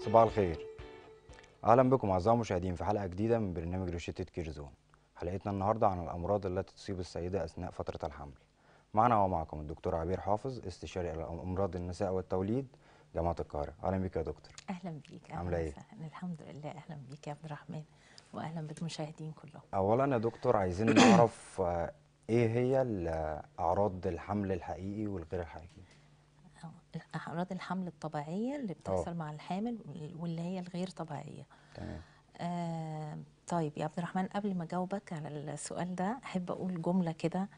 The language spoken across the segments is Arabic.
صباح الخير اهلا بكم اعزائي المشاهدين في حلقه جديده من برنامج روشتة كيرزون حلقتنا النهارده عن الامراض التي تصيب السيده اثناء فتره الحمل معنا ومعكم الدكتور عبير حافظ استشاري امراض النساء والتوليد جامعه القاهره اهلا بك يا دكتور اهلا بيك عامله ايه الحمد لله اهلا بيك يا عبد الرحمن واهلا بالمشاهدين كلهم اولا يا دكتور عايزين نعرف آه، ايه هي اعراض الحمل الحقيقي والغير الحقيقي اعراض الحمل الطبيعيه اللي آه. بتحصل أوه. مع الحامل واللي هي الغير طبيعيه تمام آه طيب يا عبد الرحمن قبل ما اجاوبك على السؤال ده احب اقول جمله كده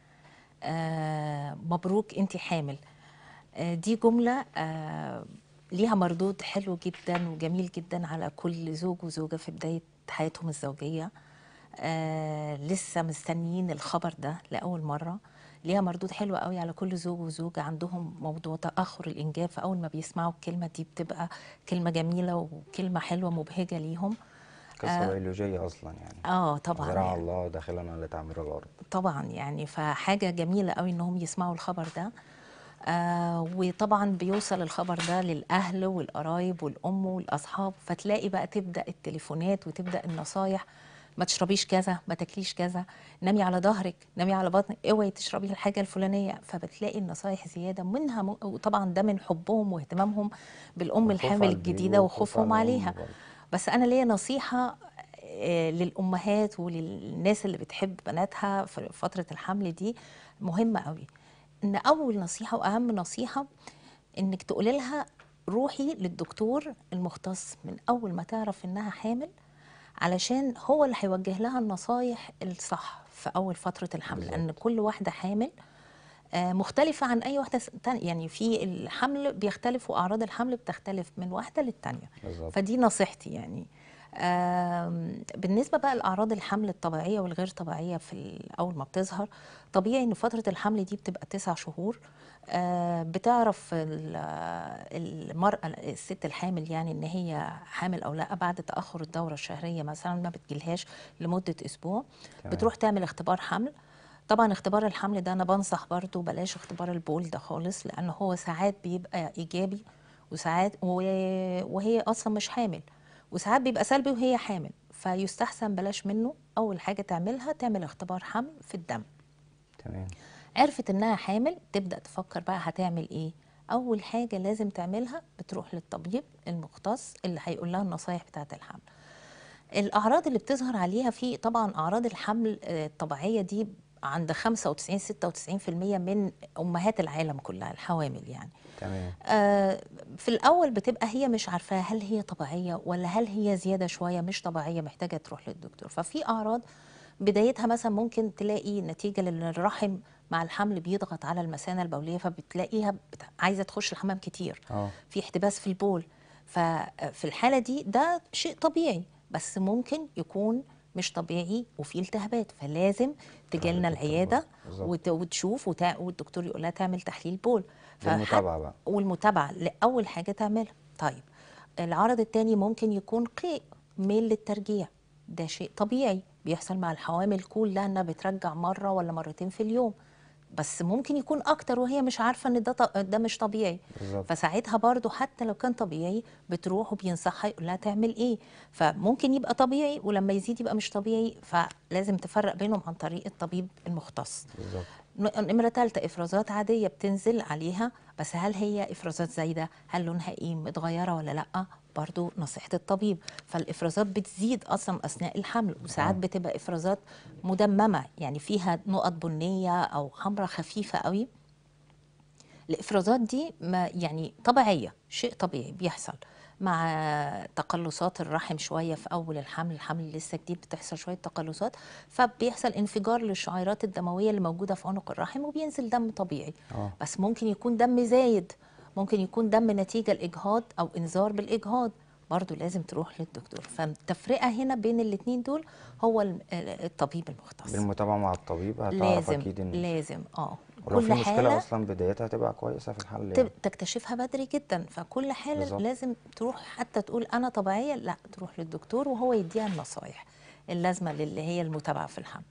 آه مبروك انت حامل آه دي جمله آه ليها مردود حلو جدا وجميل جدا على كل زوج وزوجه في بدايه حياتهم الزوجيه آه لسه مستنيين الخبر ده لاول مره ليها مردود حلو قوي على كل زوج وزوجة عندهم موضوع تأخر الإنجاب فأول ما بيسمعوا الكلمة دي بتبقى كلمة جميلة وكلمة حلوة مبهجة ليهم قصه آه، بيولوجيه اصلا يعني اه طبعا زرع يعني. الله داخلنا لتعمير الارض طبعا يعني فحاجه جميله قوي انهم يسمعوا الخبر ده آه وطبعا بيوصل الخبر ده للاهل والقرايب والام والاصحاب فتلاقي بقى تبدا التليفونات وتبدا النصايح ما تشربيش كذا ما تاكليش كذا نامي على ظهرك نامي على بطنك اوعي تشربي الحاجه الفلانيه فبتلاقي النصايح زياده منها م... وطبعا ده من حبهم واهتمامهم بالام الحامل الجديده وخوفهم عليها بس انا ليا نصيحه آه، للامهات وللناس اللي بتحب بناتها في فتره الحمل دي مهمه قوي ان اول نصيحه واهم نصيحه انك تقولي لها روحي للدكتور المختص من اول ما تعرف انها حامل علشان هو اللي هيوجه لها النصايح الصح في اول فتره الحمل بالزبط. لان كل واحده حامل آه، مختلفة عن أي واحدة تانية يعني في الحمل بيختلف وأعراض الحمل بتختلف من واحدة للتانية بالزبط. فدي نصيحتي يعني بالنسبه بقى لاعراض الحمل الطبيعيه والغير طبيعيه في اول ما بتظهر طبيعي ان فتره الحمل دي بتبقى تسع شهور آه، بتعرف المرأة الست الحامل يعني ان هي حامل او لا بعد تأخر الدورة الشهرية مثلا ما بتجيلهاش لمدة اسبوع بتروح تعمل اختبار حمل طبعا اختبار الحمل ده انا بنصح برضو بلاش اختبار البول ده خالص لان هو ساعات بيبقى ايجابي وساعات وهي اصلا مش حامل وساعات بيبقى سلبي وهي حامل فيستحسن بلاش منه اول حاجه تعملها تعمل اختبار حمل في الدم تمام عرفت انها حامل تبدا تفكر بقى هتعمل ايه اول حاجه لازم تعملها بتروح للطبيب المختص اللي هيقول لها النصايح بتاعه الحمل الاعراض اللي بتظهر عليها في طبعا اعراض الحمل آه، الطبيعيه دي عند 95 96% من امهات العالم كلها الحوامل يعني تمام آه في الاول بتبقى هي مش عارفه هل هي طبيعيه ولا هل هي زياده شويه مش طبيعيه محتاجه تروح للدكتور ففي اعراض بدايتها مثلا ممكن تلاقي نتيجه للرحم مع الحمل بيضغط على المثانه البوليه فبتلاقيها عايزه تخش الحمام كتير أوه. في احتباس في البول ففي الحاله دي ده شيء طبيعي بس ممكن يكون مش طبيعي وفي التهابات فلازم تجيلنا العياده وتشوف وتا... والدكتور يقول لها تعمل تحليل بول ف... والمتابعه بقى والمتابعه لاول حاجه تعملها طيب العرض الثاني ممكن يكون قيء ميل للترجيع ده شيء طبيعي بيحصل مع الحوامل كلها انها بترجع مره ولا مرتين في اليوم بس ممكن يكون اكتر وهي مش عارفه ان ده ده مش طبيعي بالزبط. فساعتها برضو حتى لو كان طبيعي بتروح وبينصحها يقول لها تعمل ايه فممكن يبقى طبيعي ولما يزيد يبقى مش طبيعي فلازم تفرق بينهم عن طريق الطبيب المختص بالزبط. نمرة ثالثة إفرازات عادية بتنزل عليها بس هل هي إفرازات زايدة؟ هل لونها إيه؟ متغيرة ولا لأ؟ برضو نصيحة الطبيب فالإفرازات بتزيد أصلا أثناء الحمل وساعات نعم. بتبقى إفرازات مدممة يعني فيها نقط بنية أو حمرة خفيفة قوي الإفرازات دي ما يعني طبيعية شيء طبيعي بيحصل مع تقلصات الرحم شوية في أول الحمل الحمل لسه جديد بتحصل شوية تقلصات فبيحصل انفجار للشعيرات الدموية اللي موجودة في عنق الرحم وبينزل دم طبيعي أوه. بس ممكن يكون دم زايد ممكن يكون دم نتيجه لاجهاض او انذار بالاجهاض برضه لازم تروح للدكتور فالتفرقه هنا بين الاثنين دول هو الطبيب المختص بالمتابعه مع الطبيب هتعرف لازم اكيد ان لازم اه ولو كل في مشكله حالة اصلا بدايتها تبقى كويسه في الحل يعني. تكتشفها بدري جدا فكل حاله بالزبط. لازم تروح حتى تقول انا طبيعيه لا تروح للدكتور وهو يديها النصايح اللازمه للي هي المتابعه في الحمل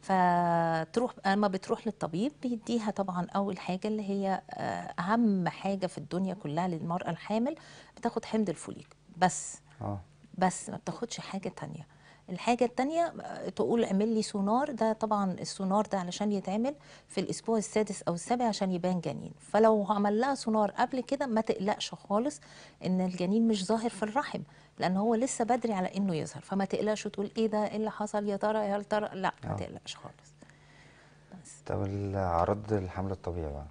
فتروح اما بتروح للطبيب بيديها طبعا اول حاجه اللي هي آه، اهم حاجه في الدنيا كلها للمراه الحامل بتاخد حمض الفوليك بس آه. بس ما بتاخدش حاجه تانية الحاجة الثانيه آه، تقول اعمل لي سونار ده طبعا السونار ده علشان يتعمل في الأسبوع السادس أو السابع عشان يبان جنين فلو عمل لها سونار قبل كده ما تقلقش خالص إن الجنين مش ظاهر في الرحم لان هو لسه بدري على انه يظهر فما تقلقش وتقول ايه ده ايه اللي حصل يا ترى يا هل ترى لا ما آه. تقلقش خالص بس. طب الاعراض الحمل الطبيعي بقى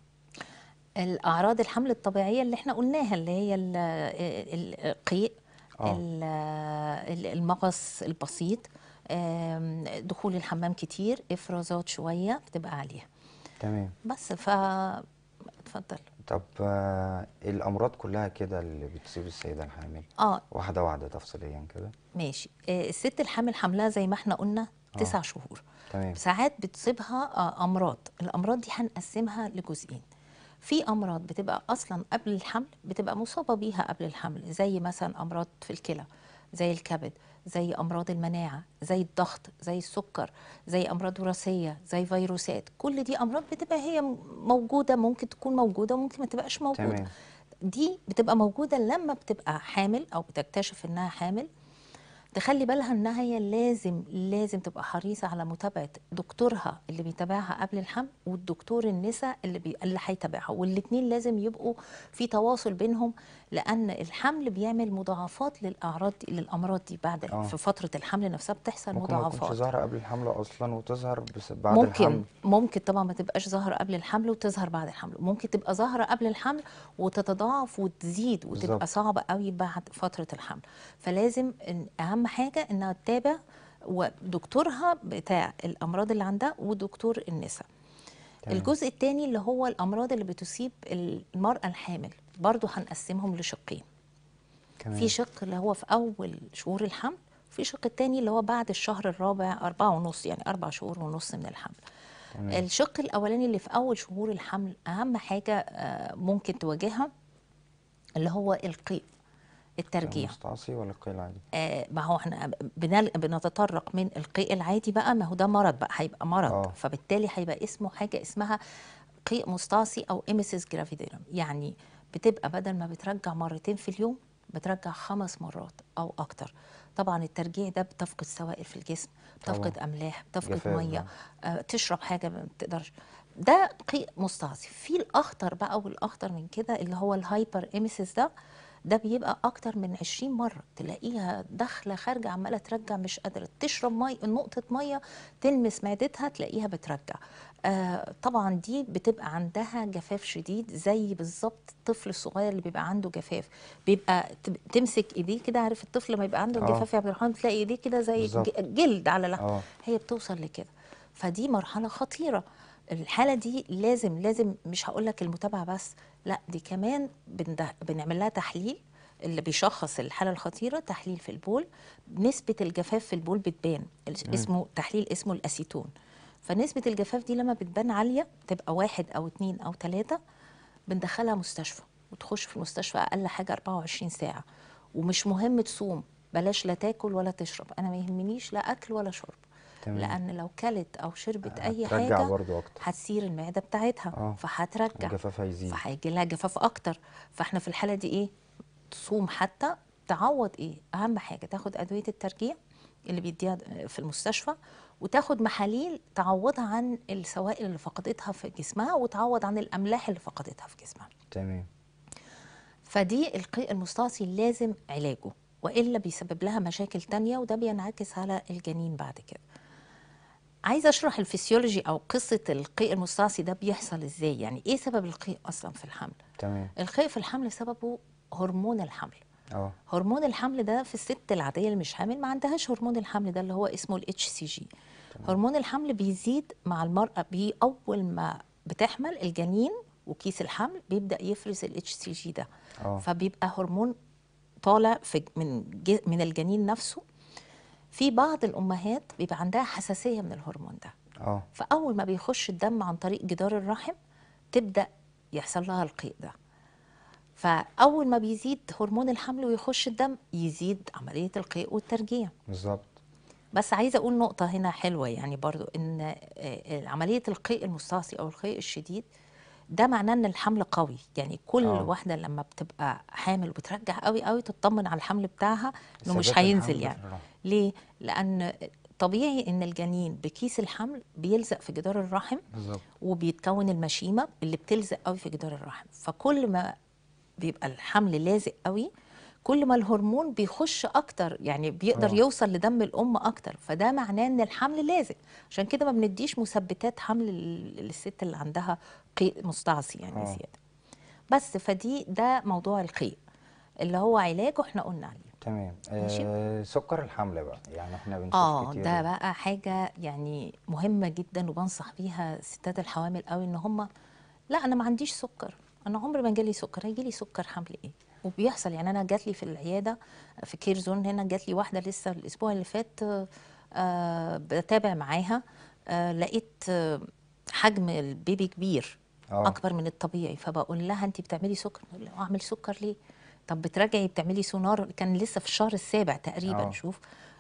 الاعراض الحمل الطبيعيه اللي احنا قلناها اللي هي آه، القيء آه. المغص البسيط دخول الحمام كتير افرازات شويه بتبقى عليها تمام بس ف اتفضل طب آه، الامراض كلها كده اللي بتصيب السيده الحامل اه واحده واحده تفصيليا كده ماشي آه، الست الحامل حملها زي ما احنا قلنا آه. تسع شهور تمام ساعات بتصيبها امراض الامراض دي هنقسمها لجزئين في امراض بتبقى اصلا قبل الحمل بتبقى مصابه بيها قبل الحمل زي مثلا امراض في الكلى زي الكبد زي امراض المناعه زي الضغط زي السكر زي امراض وراثيه زي فيروسات كل دي امراض بتبقى هي موجوده ممكن تكون موجوده وممكن ما تبقاش موجوده تمام. دي بتبقى موجوده لما بتبقى حامل او بتكتشف انها حامل تخلي بالها انها هي لازم لازم تبقى حريصه على متابعه دكتورها اللي بيتابعها قبل الحمل والدكتور النساء اللي بي... اللي هيتابعها والاثنين لازم يبقوا في تواصل بينهم لان الحمل بيعمل مضاعفات للاعراض دي للامراض دي بعد آه. في فتره الحمل نفسها بتحصل ممكن مضاعفات ممكن ظاهره قبل الحمل اصلا وتظهر بعد ممكن الحمل ممكن طبعا ما تبقاش ظاهره قبل الحمل وتظهر بعد الحمل ممكن تبقى ظاهره قبل الحمل وتتضاعف وتزيد وتبقى بالزبط. صعبه قوي بعد فتره الحمل فلازم اهم حاجه انها تتابع ودكتورها بتاع الامراض اللي عندها ودكتور النساء الجزء الثاني اللي هو الامراض اللي بتصيب المراه الحامل برضو هنقسمهم لشقين كمان. في شق اللي هو في أول شهور الحمل وفي شق الثاني اللي هو بعد الشهر الرابع أربعة ونص يعني أربع شهور ونص من الحمل تمام. الشق الأولاني اللي في أول شهور الحمل أهم حاجة آه، ممكن تواجهها اللي هو القيء الترجيع المستعصي ولا القيء العادي؟ آه ما هو احنا بنل... بنتطرق من القيء العادي بقى ما هو ده مرض بقى هيبقى مرض أوه. فبالتالي هيبقى اسمه حاجه اسمها قيء مستعصي او ايميسيس جرافيديرم يعني آه بتبقى بدل ما بترجع مرتين في اليوم بترجع خمس مرات او اكتر طبعا الترجيع ده بتفقد سوائل في الجسم بتفقد املاح بتفقد ميه آه. آه، تشرب حاجه ما بتقدرش ده قيء مستعصي في الاخطر بقى والاخطر من كده اللي هو الهايبر ايميسيس ده ده بيبقى اكتر من 20 مره تلاقيها داخله خارجه عماله ترجع مش قادره تشرب مي نقطه ميه تلمس معدتها تلاقيها بترجع آه طبعا دي بتبقى عندها جفاف شديد زي بالظبط الطفل الصغير اللي بيبقى عنده جفاف بيبقى تمسك ايديه كده عارف الطفل ما يبقى عنده آه. جفاف يا عبد الرحمن تلاقي ايديه كده زي بالزبط. جلد على لحم آه. هي بتوصل لكده فدي مرحله خطيره الحاله دي لازم لازم مش هقول لك المتابعه بس لا دي كمان بنعمل لها تحليل اللي بيشخص الحاله الخطيره تحليل في البول نسبه الجفاف في البول بتبان اسمه تحليل اسمه الاسيتون فنسبه الجفاف دي لما بتبان عاليه تبقى واحد او اتنين او ثلاثة بندخلها مستشفى وتخش في المستشفى اقل حاجه 24 ساعه ومش مهم تصوم بلاش لا تاكل ولا تشرب انا ما يهمنيش لا اكل ولا شرب تمام. لان لو كلت او شربت آه، اي حاجه برضو أكتر. هتسير المعده بتاعتها آه. فهترجع جفافها يزيد فهيجي لها جفاف اكتر فاحنا في الحاله دي ايه تصوم حتى تعوض ايه اهم حاجه تاخد ادويه الترجيع اللي بيديها في المستشفى وتاخد محاليل تعوضها عن السوائل اللي فقدتها في جسمها وتعوض عن الاملاح اللي فقدتها في جسمها تمام فدي القيء المستعصي لازم علاجه والا بيسبب لها مشاكل تانية وده بينعكس على الجنين بعد كده عايزه اشرح الفسيولوجي او قصه القيء المستعصي ده بيحصل ازاي يعني ايه سبب القيء اصلا في الحمل تمام القيء في الحمل سببه هرمون الحمل أوه. هرمون الحمل ده في الست العاديه اللي مش حامل ما عندهاش هرمون الحمل ده اللي هو اسمه الاتش سي جي هرمون الحمل بيزيد مع المراه بي اول ما بتحمل الجنين وكيس الحمل بيبدا يفرز الاتش سي جي ده أوه. فبيبقى هرمون طالع في من من الجنين نفسه في بعض الامهات بيبقى عندها حساسيه من الهرمون ده اه فاول ما بيخش الدم عن طريق جدار الرحم تبدا يحصل لها القيء ده فاول ما بيزيد هرمون الحمل ويخش الدم يزيد عمليه القيء والترجيع بالظبط بس عايزه اقول نقطه هنا حلوه يعني برضو ان آه، آه، عمليه القيء المستعصي او القيء الشديد ده معناه ان الحمل قوي يعني كل أوه. واحده لما بتبقى حامل وبترجع قوي قوي تطمن على الحمل بتاعها انه مش هينزل يعني الرحم. ليه لان طبيعي ان الجنين بكيس الحمل بيلزق في جدار الرحم بالزبط. وبيتكون المشيمه اللي بتلزق قوي في جدار الرحم فكل ما بيبقى الحمل لازق قوي كل ما الهرمون بيخش اكتر يعني بيقدر أوه. يوصل لدم الام اكتر فده معناه ان الحمل لازق عشان كده ما بنديش مثبتات حمل للست اللي عندها قيء مستعصي يعني آه. زياده بس فدي ده موضوع القيء اللي هو علاجه احنا قلنا عليه تمام آه سكر الحمل بقى يعني احنا بنشوف آه كتير ده بقى حاجه يعني مهمه جدا وبنصح بيها ستات الحوامل قوي ان هم لا انا ما عنديش سكر انا عمري ما جالي سكر هيجي لي سكر حمل ايه وبيحصل يعني انا جات لي في العياده في كير زون هنا جات لي واحده لسه الاسبوع اللي فات آه بتابع معاها آه لقيت آه حجم البيبي كبير أوه. اكبر من الطبيعي فبقول لها انت بتعملي سكر آه، اعمل سكر ليه طب بتراجعي بتعملي سونار كان لسه في الشهر السابع تقريبا أوه. شوف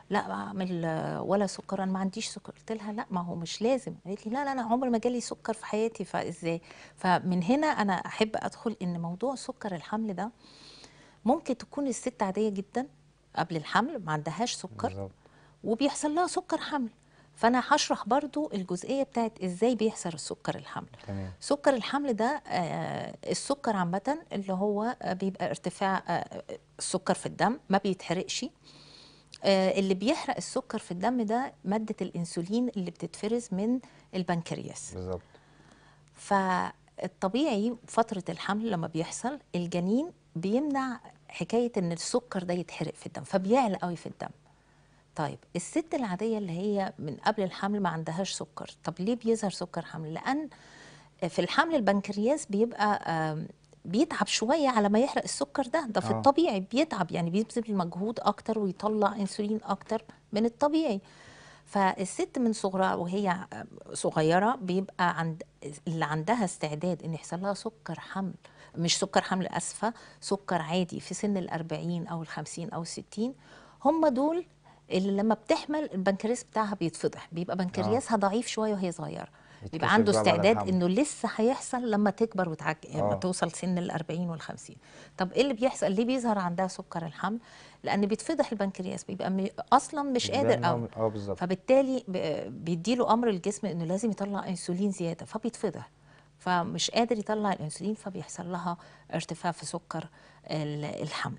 لا بعمل ولا سكر انا ما عنديش سكر قلت لها لا ما هو مش لازم قالت لي لا لا انا عمري ما جالي سكر في حياتي فازاي فمن هنا انا احب ادخل ان موضوع سكر الحمل ده ممكن تكون الست عاديه جدا قبل الحمل ما عندهاش سكر بالزبط. وبيحصل لها سكر حمل فانا هشرح برضو الجزئيه بتاعت ازاي بيحصل السكر الحمل تمام. سكر الحمل ده آه، السكر عامه اللي هو بيبقى ارتفاع آه، السكر في الدم ما بيتحرقش آه، اللي بيحرق السكر في الدم ده ماده الانسولين اللي بتتفرز من البنكرياس بالظبط فالطبيعي فتره الحمل لما بيحصل الجنين بيمنع حكايه ان السكر ده يتحرق في الدم فبيعلى قوي في الدم طيب الست العادية اللي هي من قبل الحمل ما عندهاش سكر طب ليه بيظهر سكر حمل لأن في الحمل البنكرياس بيبقى بيتعب شوية على ما يحرق السكر ده ده في أوه. الطبيعي بيتعب يعني بيبذل مجهود أكتر ويطلع أنسولين أكتر من الطبيعي فالست من صغرها وهي صغيرة بيبقى عند اللي عندها استعداد إن يحصل لها سكر حمل مش سكر حمل أسفة سكر عادي في سن الأربعين أو الخمسين أو الستين هم دول اللي لما بتحمل البنكرياس بتاعها بيتفضح بيبقى آه. بنكرياسها آه. ضعيف شويه وهي صغيره بيبقى عنده استعداد انه لسه هيحصل لما تكبر وتعج... يعني لما آه. توصل سن ال 40 وال 50 طب ايه اللي بيحصل ليه بيظهر عندها سكر الحمل لان بيتفضح البنكرياس بيبقى اصلا مش قادر قوي اه بالظبط فبالتالي بيدي بيديله امر الجسم انه لازم يطلع انسولين زياده فبيتفضح فمش قادر يطلع الانسولين فبيحصل لها ارتفاع في سكر الحمل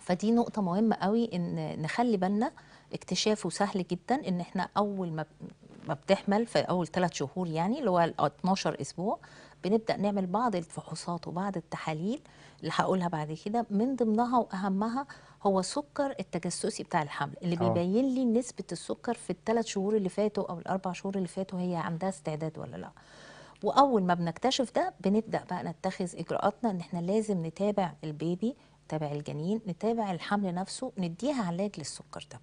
فدي نقطة مهمة قوي ان نخلي بالنا اكتشافه سهل جدا ان احنا اول ما ما بتحمل في اول ثلاث شهور يعني اللي هو 12 اسبوع بنبدا نعمل بعض الفحوصات وبعض التحاليل اللي هقولها بعد كده من ضمنها واهمها هو سكر التجسسي بتاع الحمل اللي أوه. بيبين لي نسبه السكر في الثلاث شهور اللي فاتوا او الاربع شهور اللي فاتوا هي عندها استعداد ولا لا واول ما بنكتشف ده بنبدا بقى نتخذ اجراءاتنا ان احنا لازم نتابع البيبي نتابع الجنين نتابع الحمل نفسه نديها علاج للسكر ده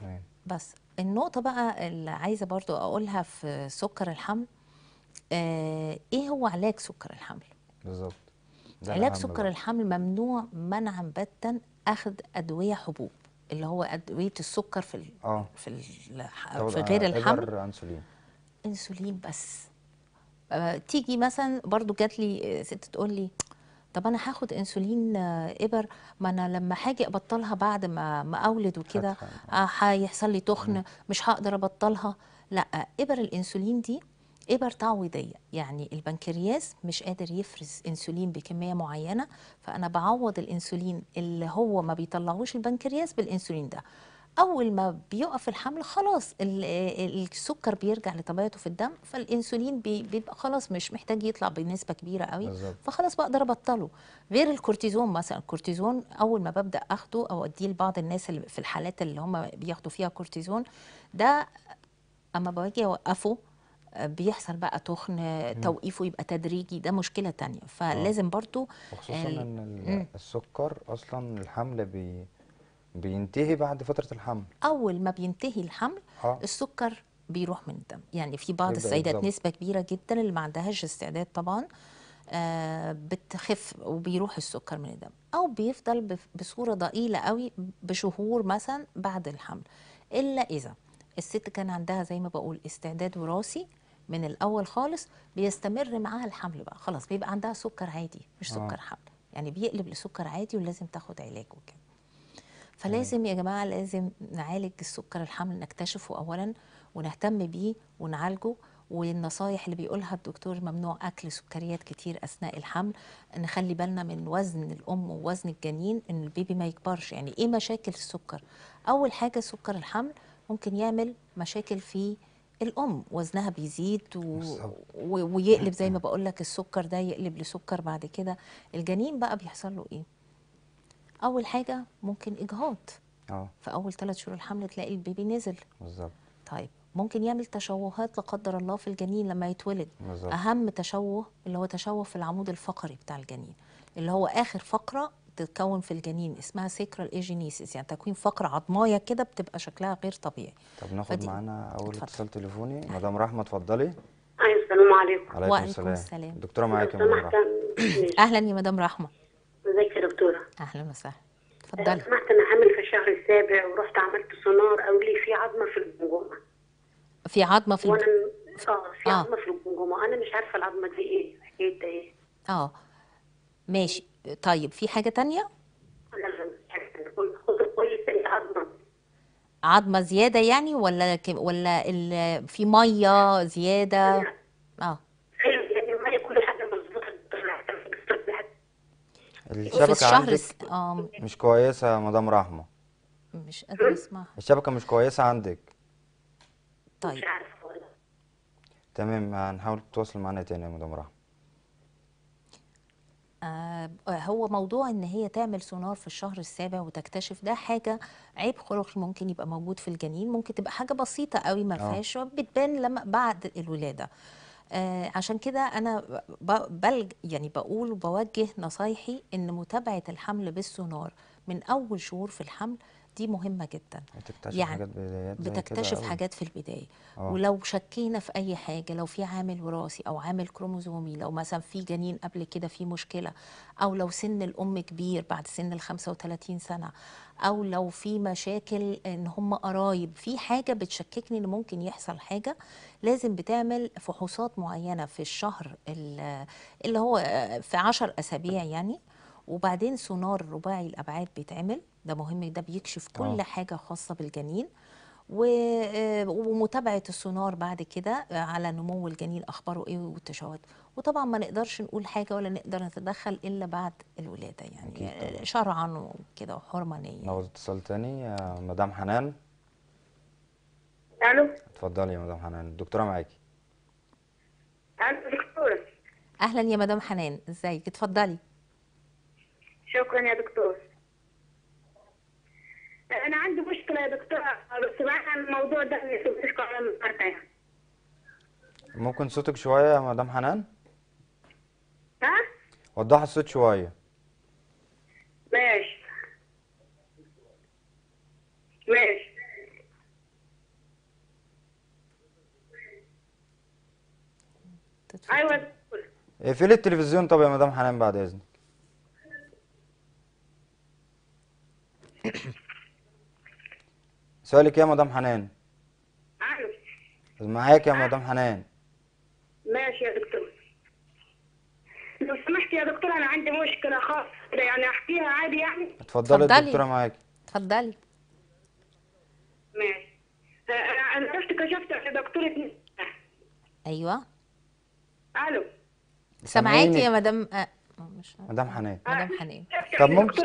تمام بس النقطه بقى اللي عايزه برضو اقولها في سكر الحمل آه ايه هو علاج سكر الحمل بالظبط علاج سكر بقى. الحمل ممنوع منعا باتا اخذ ادويه حبوب اللي هو ادويه السكر في آه. في, ال في غير آه، الحمل انسولين انسولين بس آه تيجي مثلا برضو جات لي آه، ست تقول لي طب انا هاخد انسولين آه، ابر ما انا لما هاجي ابطلها بعد ما ما اولد وكده آه، هيحصل لي تخن مش هقدر ابطلها لا ابر الانسولين دي ابر تعويضيه يعني البنكرياس مش قادر يفرز انسولين بكميه معينه فانا بعوض الانسولين اللي هو ما بيطلعوش البنكرياس بالانسولين ده اول ما بيقف الحمل خلاص السكر بيرجع لطبيعته في الدم فالانسولين بيبقى خلاص مش محتاج يطلع بنسبه كبيره قوي فخلاص بقدر ابطله غير الكورتيزون مثلا الكورتيزون اول ما ببدا اخده او اديه لبعض الناس اللي في الحالات اللي هم بياخدوا فيها كورتيزون ده اما باجي اوقفه آه، بيحصل بقى تخن توقيفه يبقى تدريجي ده مشكله تانية فلازم آه. برضو وخصوصا ان السكر اصلا الحمل بي بينتهي بعد فترة الحمل أول ما بينتهي الحمل آه. السكر بيروح من الدم يعني في بعض السيدات نسبة كبيرة جدا اللي ما عندهاش استعداد طبعا آه بتخف وبيروح السكر من الدم أو بيفضل بصورة ضئيلة قوي بشهور مثلا بعد الحمل إلا إذا الست كان عندها زي ما بقول استعداد وراثي من الأول خالص بيستمر معاها الحمل بقى خلاص بيبقى عندها سكر عادي مش آه. سكر حمل يعني بيقلب لسكر عادي ولازم تاخد علاج وكده فلازم يا جماعه لازم نعالج السكر الحمل نكتشفه اولا ونهتم بيه ونعالجه والنصايح اللي بيقولها الدكتور ممنوع اكل سكريات كتير اثناء الحمل نخلي بالنا من وزن الام ووزن الجنين ان البيبي ما يكبرش يعني ايه مشاكل السكر اول حاجه سكر الحمل ممكن يعمل مشاكل في الام وزنها بيزيد و... و... ويقلب زي ما بقول لك السكر ده يقلب لسكر بعد كده الجنين بقى بيحصل له ايه اول حاجه ممكن اجهاض اه في اول ثلاث شهور الحمل تلاقي البيبي نزل بالظبط طيب ممكن يعمل تشوهات لا قدر الله في الجنين لما يتولد بالزبط. اهم تشوه اللي هو تشوه في العمود الفقري بتاع الجنين اللي هو اخر فقره تتكون في الجنين اسمها سيكرال ايجينيسيس يعني تكوين فقره عظمايه كده بتبقى شكلها غير طبيعي طب ناخد فدي... معانا اول اتصال تليفوني مدام رحمه اتفضلي أيوة، السلام عليكم وعليكم السلام, السلام. دكتوره معاكي يا مدام رحمه اهلا يا مدام رحمه دكتوره اهلا وسهلا آه، تفضل سمعت انا عامل في الشهر السابع ورحت عملت سونار او لي في عظمه في الجمجمه في عظمه في وانا اه في آه. عظمه في الجمجمه انا مش عارفه العظمه دي ايه حكايتها ايه اه ماشي طيب في حاجه تانية؟ عظمه زياده يعني ولا ولا في ميه زياده اه الشبكه عندك س... مش كويسه يا مدام رحمه مش قادره اسمعها الشبكه مش كويسه عندك طيب مش عارفه تمام هنحاول تتواصل معانا تاني يا مدام رحمه آه، هو موضوع ان هي تعمل سونار في الشهر السابع وتكتشف ده حاجه عيب خلقي ممكن يبقى موجود في الجنين ممكن تبقى حاجه بسيطه قوي ما آه. فيهاش بتبان لما بعد الولاده آه، عشان كده انا بلج يعني بقول وبوجه نصايحي ان متابعه الحمل بالسونار من اول شهور في الحمل دي مهمه جدا بتكتشف يعني حاجات بدايات بتكتشف حاجات في البدايه أوه. ولو شكينا في اي حاجه لو في عامل وراثي او عامل كروموزومي لو مثلا في جنين قبل كده في مشكله او لو سن الام كبير بعد سن ال 35 سنه او لو في مشاكل ان هم قرايب في حاجه بتشككني ان ممكن يحصل حاجه لازم بتعمل فحوصات معينه في الشهر اللي هو في 10 اسابيع يعني وبعدين سونار رباعي الابعاد بيتعمل ده مهم ده بيكشف كل أوه. حاجه خاصه بالجنين آه، ومتابعه السونار بعد كده آه، على نمو الجنين اخباره ايه والتشوهات وطبعا ما نقدرش نقول حاجه ولا نقدر نتدخل الا بعد الولاده يعني آه، شرعا وكده وحرمانيا يعني. ناخد اتصال ثاني مدام حنان الو اتفضلي يا مدام حنان الدكتوره معاكي الو دكتوره اهلا يا مدام حنان ازيك اتفضلي شكرا يا دكتور انا عندي مشكله يا دكتوره بس الموضوع ده ما يسيبنيش قرار ممكن صوتك شويه يا مدام حنان ها وضحي الصوت شويه ماشي ماشي ايوه اقفلي التلفزيون طب يا مدام حنان بعد اذنك سؤالك يا مدام حنان معاك يا مدام حنان ماشي يا دكتور لو سمحت يا دكتور انا عندي مشكله خاصه يعني احكيها عادي يعني اتفضلي الدكتوره معاكي اتفضلي ماشي آه، آه، انا رحت كشفت عند دكتوره ايوه الو سامعاكي يا مدام آه، مش مدام حنان مدام حنان طب ممكن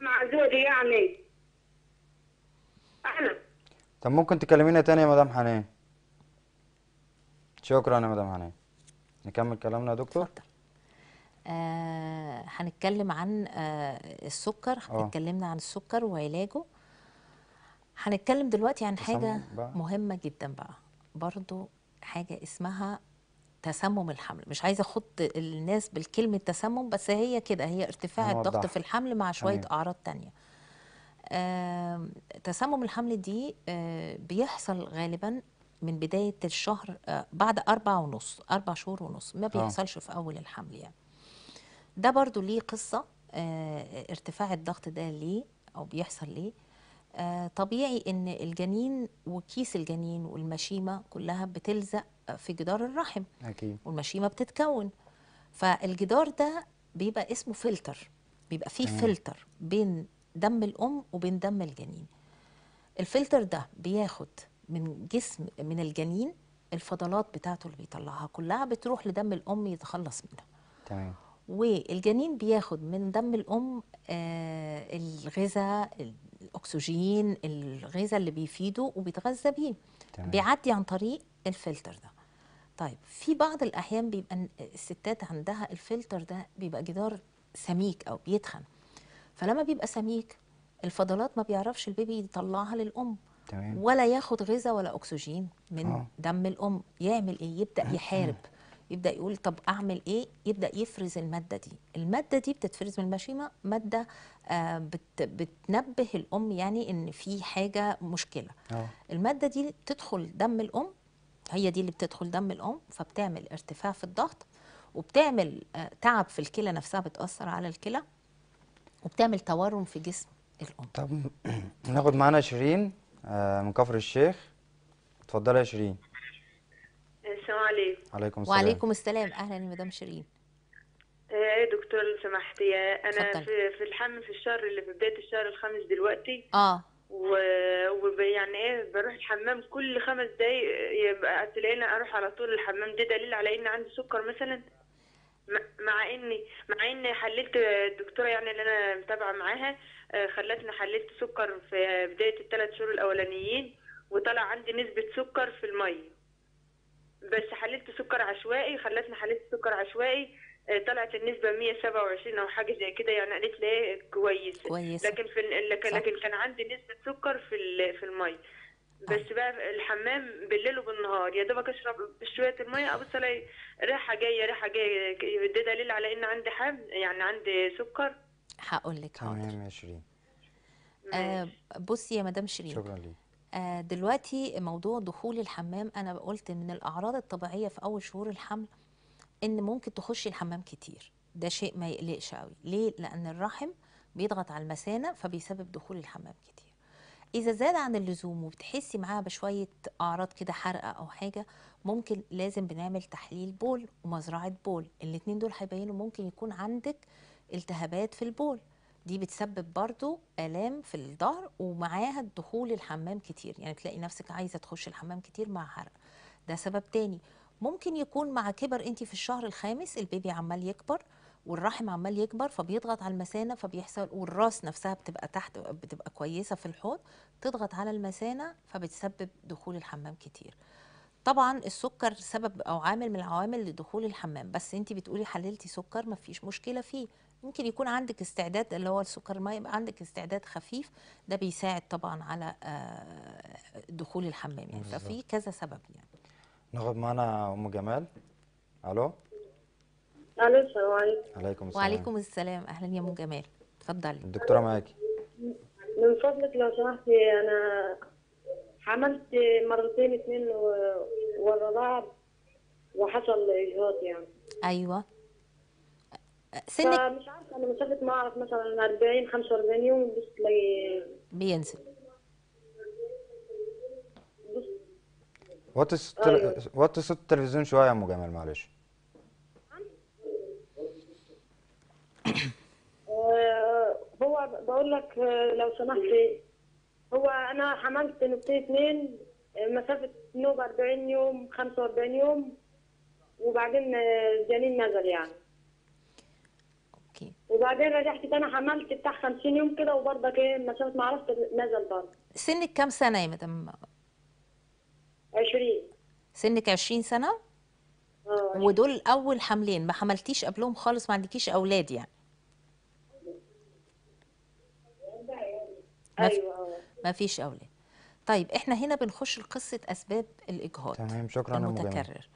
مع زوجي يعني طب ممكن تكلمينا تاني يا مدام حنان شكرا يا مدام حنان نكمل كلامنا يا دكتور اتفضل آه هنتكلم عن آه السكر آه. اتكلمنا عن السكر وعلاجه هنتكلم دلوقتي عن حاجه بقى. مهمه جدا بقى برضو حاجه اسمها تسمم الحمل مش عايزه أخط الناس بالكلمه تسمم بس هي كده هي ارتفاع الضغط في الحمل مع شويه اعراض تانية تسمم الحمل دي آه، بيحصل غالبا من بداية الشهر آه، بعد أربع ونص أربع شهور ونص ما آه. بيحصلش في أول الحمل يعني ده برضو ليه قصة ارتفاع الضغط ده ليه أو بيحصل ليه طبيعي ان الجنين وكيس الجنين والمشيمه كلها بتلزق في جدار الرحم أكيد. والمشيمه بتتكون فالجدار ده بيبقى اسمه فلتر بيبقى فيه فلتر بين دم الام وبين دم الجنين الفلتر ده بياخد من جسم من الجنين الفضلات بتاعته اللي بيطلعها كلها بتروح لدم الام يتخلص منها تمام والجنين بياخد من دم الام آه الغذاء الاكسجين الغذاء اللي بيفيده وبيتغذى بيه تمام. بيعدي عن طريق الفلتر ده طيب في بعض الاحيان بيبقى الستات عندها الفلتر ده بيبقى جدار سميك او بيتخن فلما بيبقى سميك الفضلات ما بيعرفش البيبي يطلعها للام تمام. ولا ياخد غذاء ولا اكسجين من أوه. دم الام يعمل ايه يبدا يحارب يبدا يقول طب اعمل ايه يبدا يفرز الماده دي الماده دي بتتفرز من المشيمه ماده آه بت بتنبه الام يعني ان في حاجه مشكله أوه. الماده دي تدخل دم الام هي دي اللي بتدخل دم الام فبتعمل ارتفاع في الضغط وبتعمل آه تعب في الكلى نفسها بتاثر على الكلى وبتعمل تورم في جسم الام طب ناخد معانا شيرين آه، من كفر الشيخ اتفضلي يا شيرين السلام عليكم وعليكم السلام وعليكم السلام اهلا يا مدام شيرين ايه دكتور لو سمحتي انا في, في الحمل في الشهر اللي في بدايه الشهر الخامس دلوقتي اه و... ويعني ايه بروح الحمام كل خمس دقايق يبقى تلاقيني اروح على طول الحمام ده دليل على ان عندي سكر مثلا مع اني مع اني حللت الدكتوره يعني اللي انا متابعه معاها آه، خلتني حللت سكر في بدايه الثلاث شهور الاولانيين وطلع عندي نسبه سكر في الميه بس حللت سكر عشوائي خلتني حللت سكر عشوائي آه، طلعت النسبه 127 او حاجه زي كده يعني قالت لي إيه، كويس كويس لكن في لكن, لكن كان عندي نسبه سكر في في الميه بس بقى الحمام بالليل وبالنهار يا دوبك اشرب شويه الميه ابص الاقي ريحه جايه ريحه جايه ده دليل على ان عندي حمل يعني عندي سكر هقول لك تمام يا شيرين آه بصي يا مدام شيرين شكرا ليك آه دلوقتي موضوع دخول الحمام انا قلت من الاعراض الطبيعيه في اول شهور الحمل ان ممكن تخشي الحمام كتير ده شيء ما يقلقش قوي ليه لان الرحم بيضغط على المثانه فبيسبب دخول الحمام كتير اذا زاد عن اللزوم وبتحسي معاها بشويه اعراض كده حرقه او حاجه ممكن لازم بنعمل تحليل بول ومزرعه بول الاثنين دول هيبينوا ممكن يكون عندك التهابات في البول دي بتسبب برضو الام في الظهر ومعاها دخول الحمام كتير يعني تلاقي نفسك عايزه تخش الحمام كتير مع حرقه ده سبب تاني ممكن يكون مع كبر انت في الشهر الخامس البيبي عمال يكبر والرحم عمال يكبر فبيضغط على المثانه فبيحصل والراس نفسها بتبقى تحت بتبقى كويسه في الحوض تضغط على المثانه فبتسبب دخول الحمام كتير طبعا السكر سبب او عامل من العوامل لدخول الحمام بس انت بتقولي حللتي سكر ما فيش مشكله فيه ممكن يكون عندك استعداد اللي هو السكر ما يبقى عندك استعداد خفيف ده بيساعد طبعا على آه، دخول الحمام يعني ففي كذا سبب يعني ناخد معانا ام جمال الو الو السلام عليكم وعليكم السلام وعليكم السلام اهلا يا ام جمال اتفضلي الدكتوره معاكي من فضلك لو سمحتي انا عملت مرتين اتنين ورا بعض وحصل اجهاض يعني ايوه سنك مش عارفه انا مسافه ما اعرف مثلا 40 45 يوم بس لي بينزل وطي أيوة. صوت التلفزيون شويه يا ام جمال معلش بقول لك لو سمحت هو انا حملت نبتين اثنين مسافه نوب 40 يوم 45 يوم وبعدين الجنين آه، نزل يعني اوكي وبعدين رجعت انا حملت بتاع 50 يوم كده وبرضك ايه مسافه ما عرفت نزل برضه سنك كام سنه يا مدام 20 سنك 20 سنه اه ودول اول حملين ما حملتيش قبلهم خالص ما عندكيش اولاد يعني ما ايوه ما فيش اولاد طيب احنا هنا بنخش لقصه اسباب الاجهاض تمام شكرا المتكرر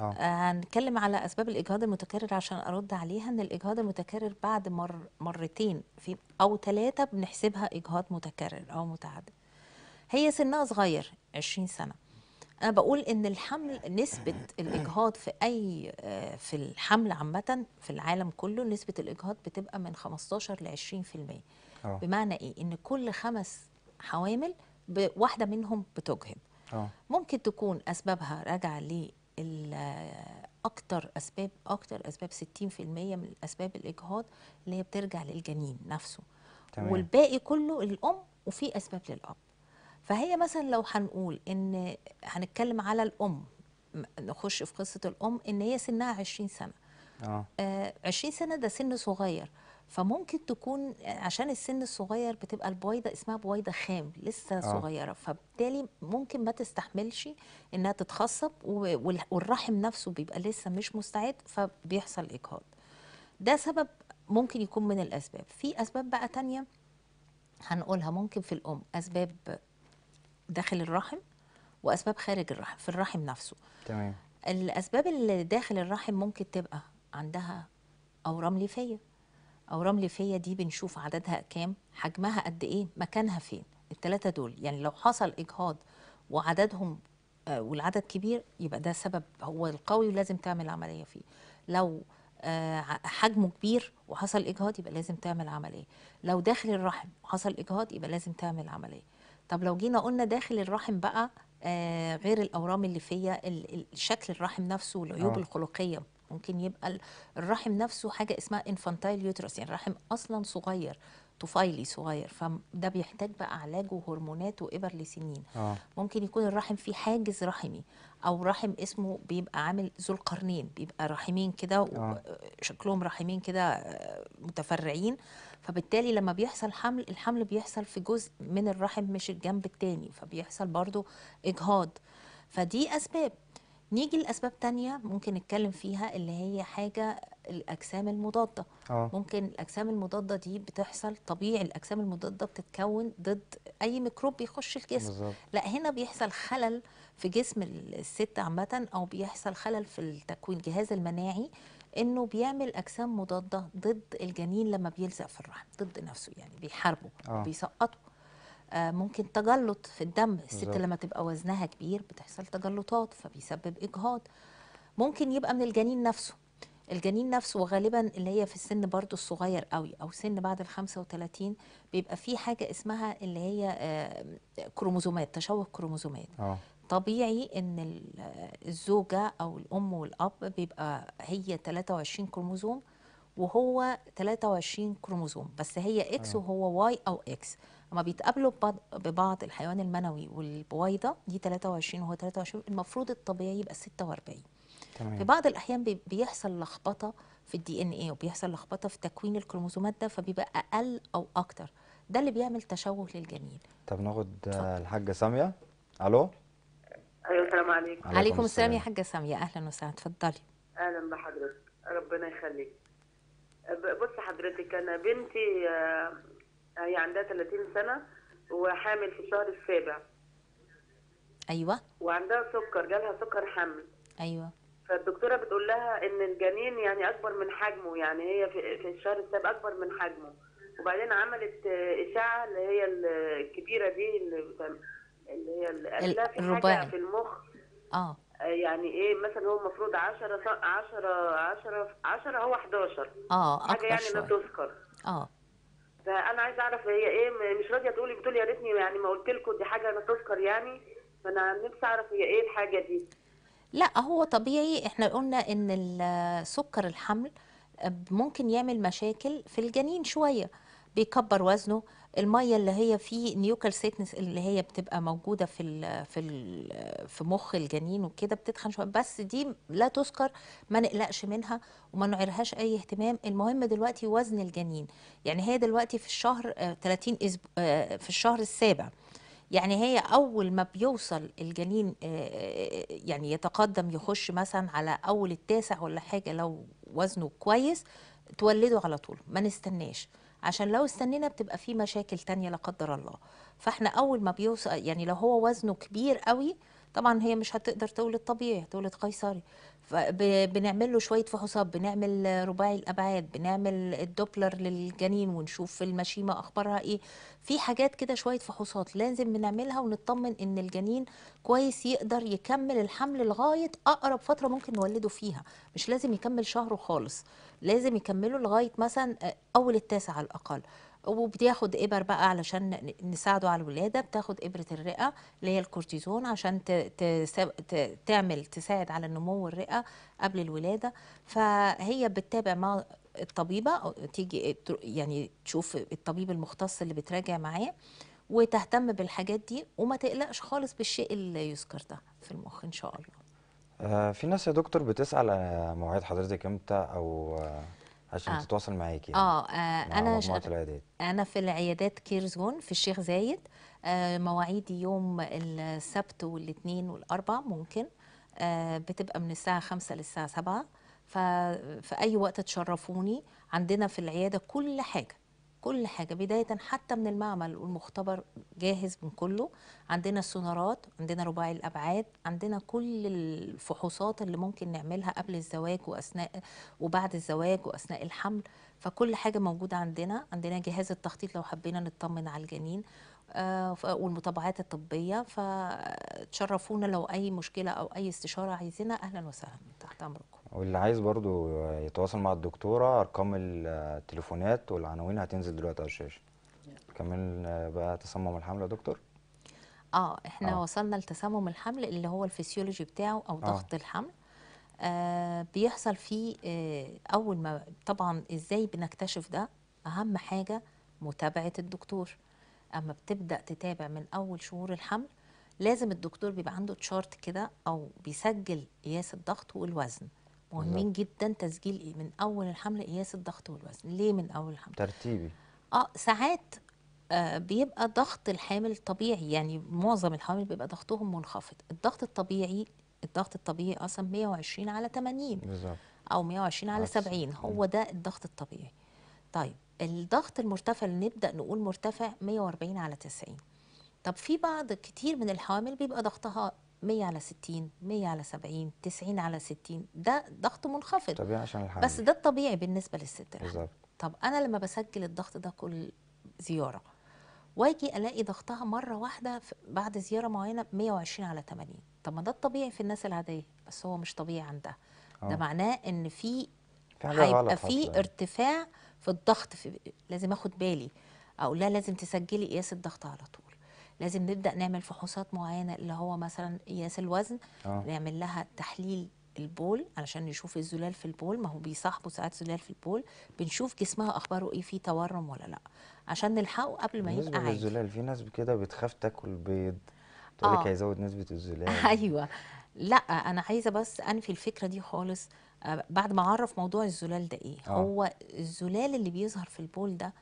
آه. آه. هنتكلم على اسباب الاجهاض المتكرر عشان ارد عليها ان الاجهاض المتكرر بعد مر مرتين في او ثلاثه بنحسبها اجهاض متكرر او متعدد هي سنها صغير 20 سنه انا بقول ان الحمل نسبه الاجهاض في اي آه، في الحمل عامه في العالم كله نسبه الاجهاض بتبقى من 15 ل 20% أوه. بمعنى ايه ان كل خمس حوامل واحده منهم بتجهد أوه. ممكن تكون اسبابها راجعه ل اكتر اسباب اكتر اسباب 60% من اسباب الاجهاض اللي هي بترجع للجنين نفسه تمام. والباقي كله الام وفي اسباب للاب فهي مثلا لو هنقول ان هنتكلم على الام نخش في قصه الام ان هي سنها 20 سنه اه 20 آه، سنه ده سن صغير فممكن تكون عشان السن الصغير بتبقى البويضه اسمها بويضه خام لسه آه. صغيره فبالتالي ممكن ما تستحملش انها تتخصب والرحم نفسه بيبقى لسه مش مستعد فبيحصل اجهاض ده سبب ممكن يكون من الاسباب في اسباب بقى تانية هنقولها ممكن في الام اسباب داخل الرحم واسباب خارج الرحم في الرحم نفسه تمام الاسباب اللي داخل الرحم ممكن تبقى عندها اورام ليفيه او رمل فيا دي بنشوف عددها كام حجمها قد ايه مكانها فين الثلاثه دول يعني لو حصل اجهاض وعددهم آه والعدد كبير يبقى ده سبب هو القوي ولازم تعمل عمليه فيه لو آه حجمه كبير وحصل اجهاض يبقى لازم تعمل عمليه لو داخل الرحم وحصل اجهاض يبقى لازم تعمل عمليه طب لو جينا قلنا داخل الرحم بقى آه غير الاورام اللي فيها شكل الرحم نفسه والعيوب آه. الخلقيه ممكن يبقى الرحم نفسه حاجه اسمها انفانتايل يوترس يعني الرحم اصلا صغير طفيلي صغير فده بيحتاج بقى علاج وهرمونات وابر لسنين آه. ممكن يكون الرحم فيه حاجز رحمي او رحم اسمه بيبقى عامل ذو القرنين بيبقى رحمين كده آه. شكلهم رحمين كده آه، متفرعين فبالتالي لما بيحصل حمل الحمل بيحصل في جزء من الرحم مش الجنب التاني فبيحصل برضو اجهاض فدي اسباب نيجي لاسباب تانية ممكن نتكلم فيها اللي هي حاجه الاجسام المضاده أوه. ممكن الاجسام المضاده دي بتحصل طبيعي الاجسام المضاده بتتكون ضد اي ميكروب بيخش الجسم بالزبط. لا هنا بيحصل خلل في جسم الست عامه او بيحصل خلل في التكوين جهاز المناعي انه بيعمل اجسام مضاده ضد الجنين لما بيلزق في الرحم ضد نفسه يعني بيحاربه أوه. بيسقطه ممكن تجلط في الدم الست لما تبقى وزنها كبير بتحصل تجلطات فبيسبب اجهاض ممكن يبقى من الجنين نفسه الجنين نفسه وغالبا اللي هي في السن برضو الصغير قوي او سن بعد ال 35 بيبقى في حاجه اسمها اللي هي آه، كروموزومات تشوه كروموزومات أوه. طبيعي ان آه، الزوجه او الام والاب بيبقى هي 23 كروموزوم وهو 23 كروموزوم بس هي اكس آه. وهو واي او اكس لما بيتقابلوا ببعض الحيوان المنوي والبويضه دي 23 وهو 23 المفروض الطبيعي يبقى 46 تمام. في بعض الاحيان بيحصل لخبطه في الدي ان ايه وبيحصل لخبطه في تكوين الكروموسومات ده فبيبقى اقل او اكتر ده اللي بيعمل تشوه للجنين طب ناخد الحاجه ساميه الو ايوه السلام عليكم عليكم, عليكم السلام يا حاجه ساميه اهلا وسهلا اتفضلي اهلا بحضرتك ربنا يخليك بص حضرتك انا بنتي آه، هي عندها 30 سنة وحامل في الشهر السابع ايوه وعندها سكر جالها سكر حمل ايوه فالدكتوره بتقول لها ان الجنين يعني اكبر من حجمه يعني هي في الشهر السابع اكبر من حجمه وبعدين عملت اشعه اللي هي الكبيره دي اللي هي الرباعي في المخ اه يعني ايه مثلا هو المفروض 10 10 10 10 هو 11 اه اكتر حاجه يعني لا تذكر اه فانا عايزه اعرف هي ايه مش راضيه تقولي بتقولي يا ريتني يعني ما قلت لكم دي حاجه لا تذكر يعني فانا نفسي اعرف هي ايه الحاجه دي لا هو طبيعي احنا قلنا ان سكر الحمل ممكن يعمل مشاكل في الجنين شويه بيكبر وزنه الميه اللي هي في سيتنس اللي هي بتبقى موجوده في الـ في الـ في مخ الجنين وكده بتتخن شويه بس دي لا تذكر ما نقلقش منها وما نعيرهاش اي اهتمام المهم دلوقتي وزن الجنين يعني هي دلوقتي في الشهر 30 آه، آه، في الشهر السابع يعني هي اول ما بيوصل الجنين آه، يعني يتقدم يخش مثلا على اول التاسع ولا حاجه لو وزنه كويس تولده على طول ما نستناش عشان لو استنينا بتبقى في مشاكل تانية لا قدر الله فاحنا اول ما بيوصل يعني لو هو وزنه كبير قوي طبعا هي مش هتقدر تولد طبيعي هتولد قيصري فبنعمل له شويه فحوصات بنعمل رباعي الابعاد بنعمل الدوبلر للجنين ونشوف المشيمه اخبارها ايه في حاجات كده شويه فحوصات لازم بنعملها ونطمن ان الجنين كويس يقدر يكمل الحمل لغايه اقرب فتره ممكن نولده فيها مش لازم يكمل شهره خالص لازم يكملوا لغايه مثلا آه، اول التاسع على الاقل وبتاخد ابر بقى علشان نساعده على الولاده بتاخد ابره الرئه اللي هي الكورتيزون عشان تعمل تساعد على نمو الرئه قبل الولاده فهي بتتابع مع الطبيبه تيجي يعني تشوف الطبيب المختص اللي بتراجع معاه وتهتم بالحاجات دي وما تقلقش خالص بالشيء اللي يذكر ده في المخ ان شاء الله آه، في ناس يا دكتور بتسأل آه، مواعيد حضرتك امتى او آه، عشان آه. تتواصل معاكي يعني اه, آه مع انا مجموعه العيادات انا في العيادات كير زون في الشيخ زايد آه مواعيدي يوم السبت والاثنين والاربع ممكن آه بتبقى من الساعه 5 للساعه 7 ففي اي وقت تشرفوني عندنا في العياده كل حاجه كل حاجه بدايه حتى من المعمل والمختبر جاهز من كله عندنا السونارات عندنا رباعي الابعاد عندنا كل الفحوصات اللي ممكن نعملها قبل الزواج واثناء وبعد الزواج واثناء الحمل فكل حاجه موجوده عندنا عندنا جهاز التخطيط لو حبينا نطمن على الجنين آه، والمتابعات الطبية فتشرفونا لو أي مشكلة أو أي استشارة عايزينها أهلا وسهلا تحت أمرك واللي عايز برضو يتواصل مع الدكتوره ارقام التليفونات والعناوين هتنزل دلوقتي على الشاشه كمان بقى تصمم الحمل يا دكتور اه احنا آه. وصلنا لتسمم الحمل اللي هو الفسيولوجي بتاعه او آه. ضغط الحمل آه بيحصل فيه آه اول ما طبعا ازاي بنكتشف ده اهم حاجه متابعه الدكتور اما بتبدا تتابع من اول شهور الحمل لازم الدكتور بيبقى عنده تشارت كده او بيسجل قياس الضغط والوزن مهمين جدا تسجيل ايه من اول الحمل قياس الضغط والوزن ليه من اول الحمل ترتيبي اه ساعات آه، بيبقى ضغط الحامل طبيعي يعني معظم الحوامل بيبقى ضغطهم منخفض الضغط الطبيعي الضغط الطبيعي اصلا 120 على 80 بالظبط او 120 على 70 هو ده الضغط الطبيعي طيب الضغط المرتفع اللي نبدا نقول مرتفع 140 على 90 طب في بعض كتير من الحوامل بيبقى ضغطها 100 على 60 100 على 70 90 على 60 ده ضغط منخفض طبيعي عشان الحمل بس ده الطبيعي بالنسبه للست بالظبط طب انا لما بسجل الضغط ده كل زياره واجي الاقي ضغطها مره واحده بعد زياره معينه 120 على 80 طب ما ده الطبيعي في الناس العاديه بس هو مش طبيعي عندها ده اه. معناه ان في هيبقى في ارتفاع في الضغط في لازم اخد بالي او لا لازم تسجلي قياس الضغط على طول لازم نبدا نعمل فحوصات معينه اللي هو مثلا قياس الوزن أوه. نعمل لها تحليل البول علشان نشوف الزلال في البول ما هو بيصاحبه ساعات زلال في البول بنشوف جسمها اخباره ايه في تورم ولا لا عشان نلحقه قبل ما يبقى عادي الزلال في ناس كده بتخاف تاكل بيض تقول لك آه. هيزود نسبه الزلال ايوه لا انا عايزه بس انفي الفكره دي خالص آه، بعد ما اعرف موضوع الزلال ده ايه أوه. هو الزلال اللي بيظهر في البول ده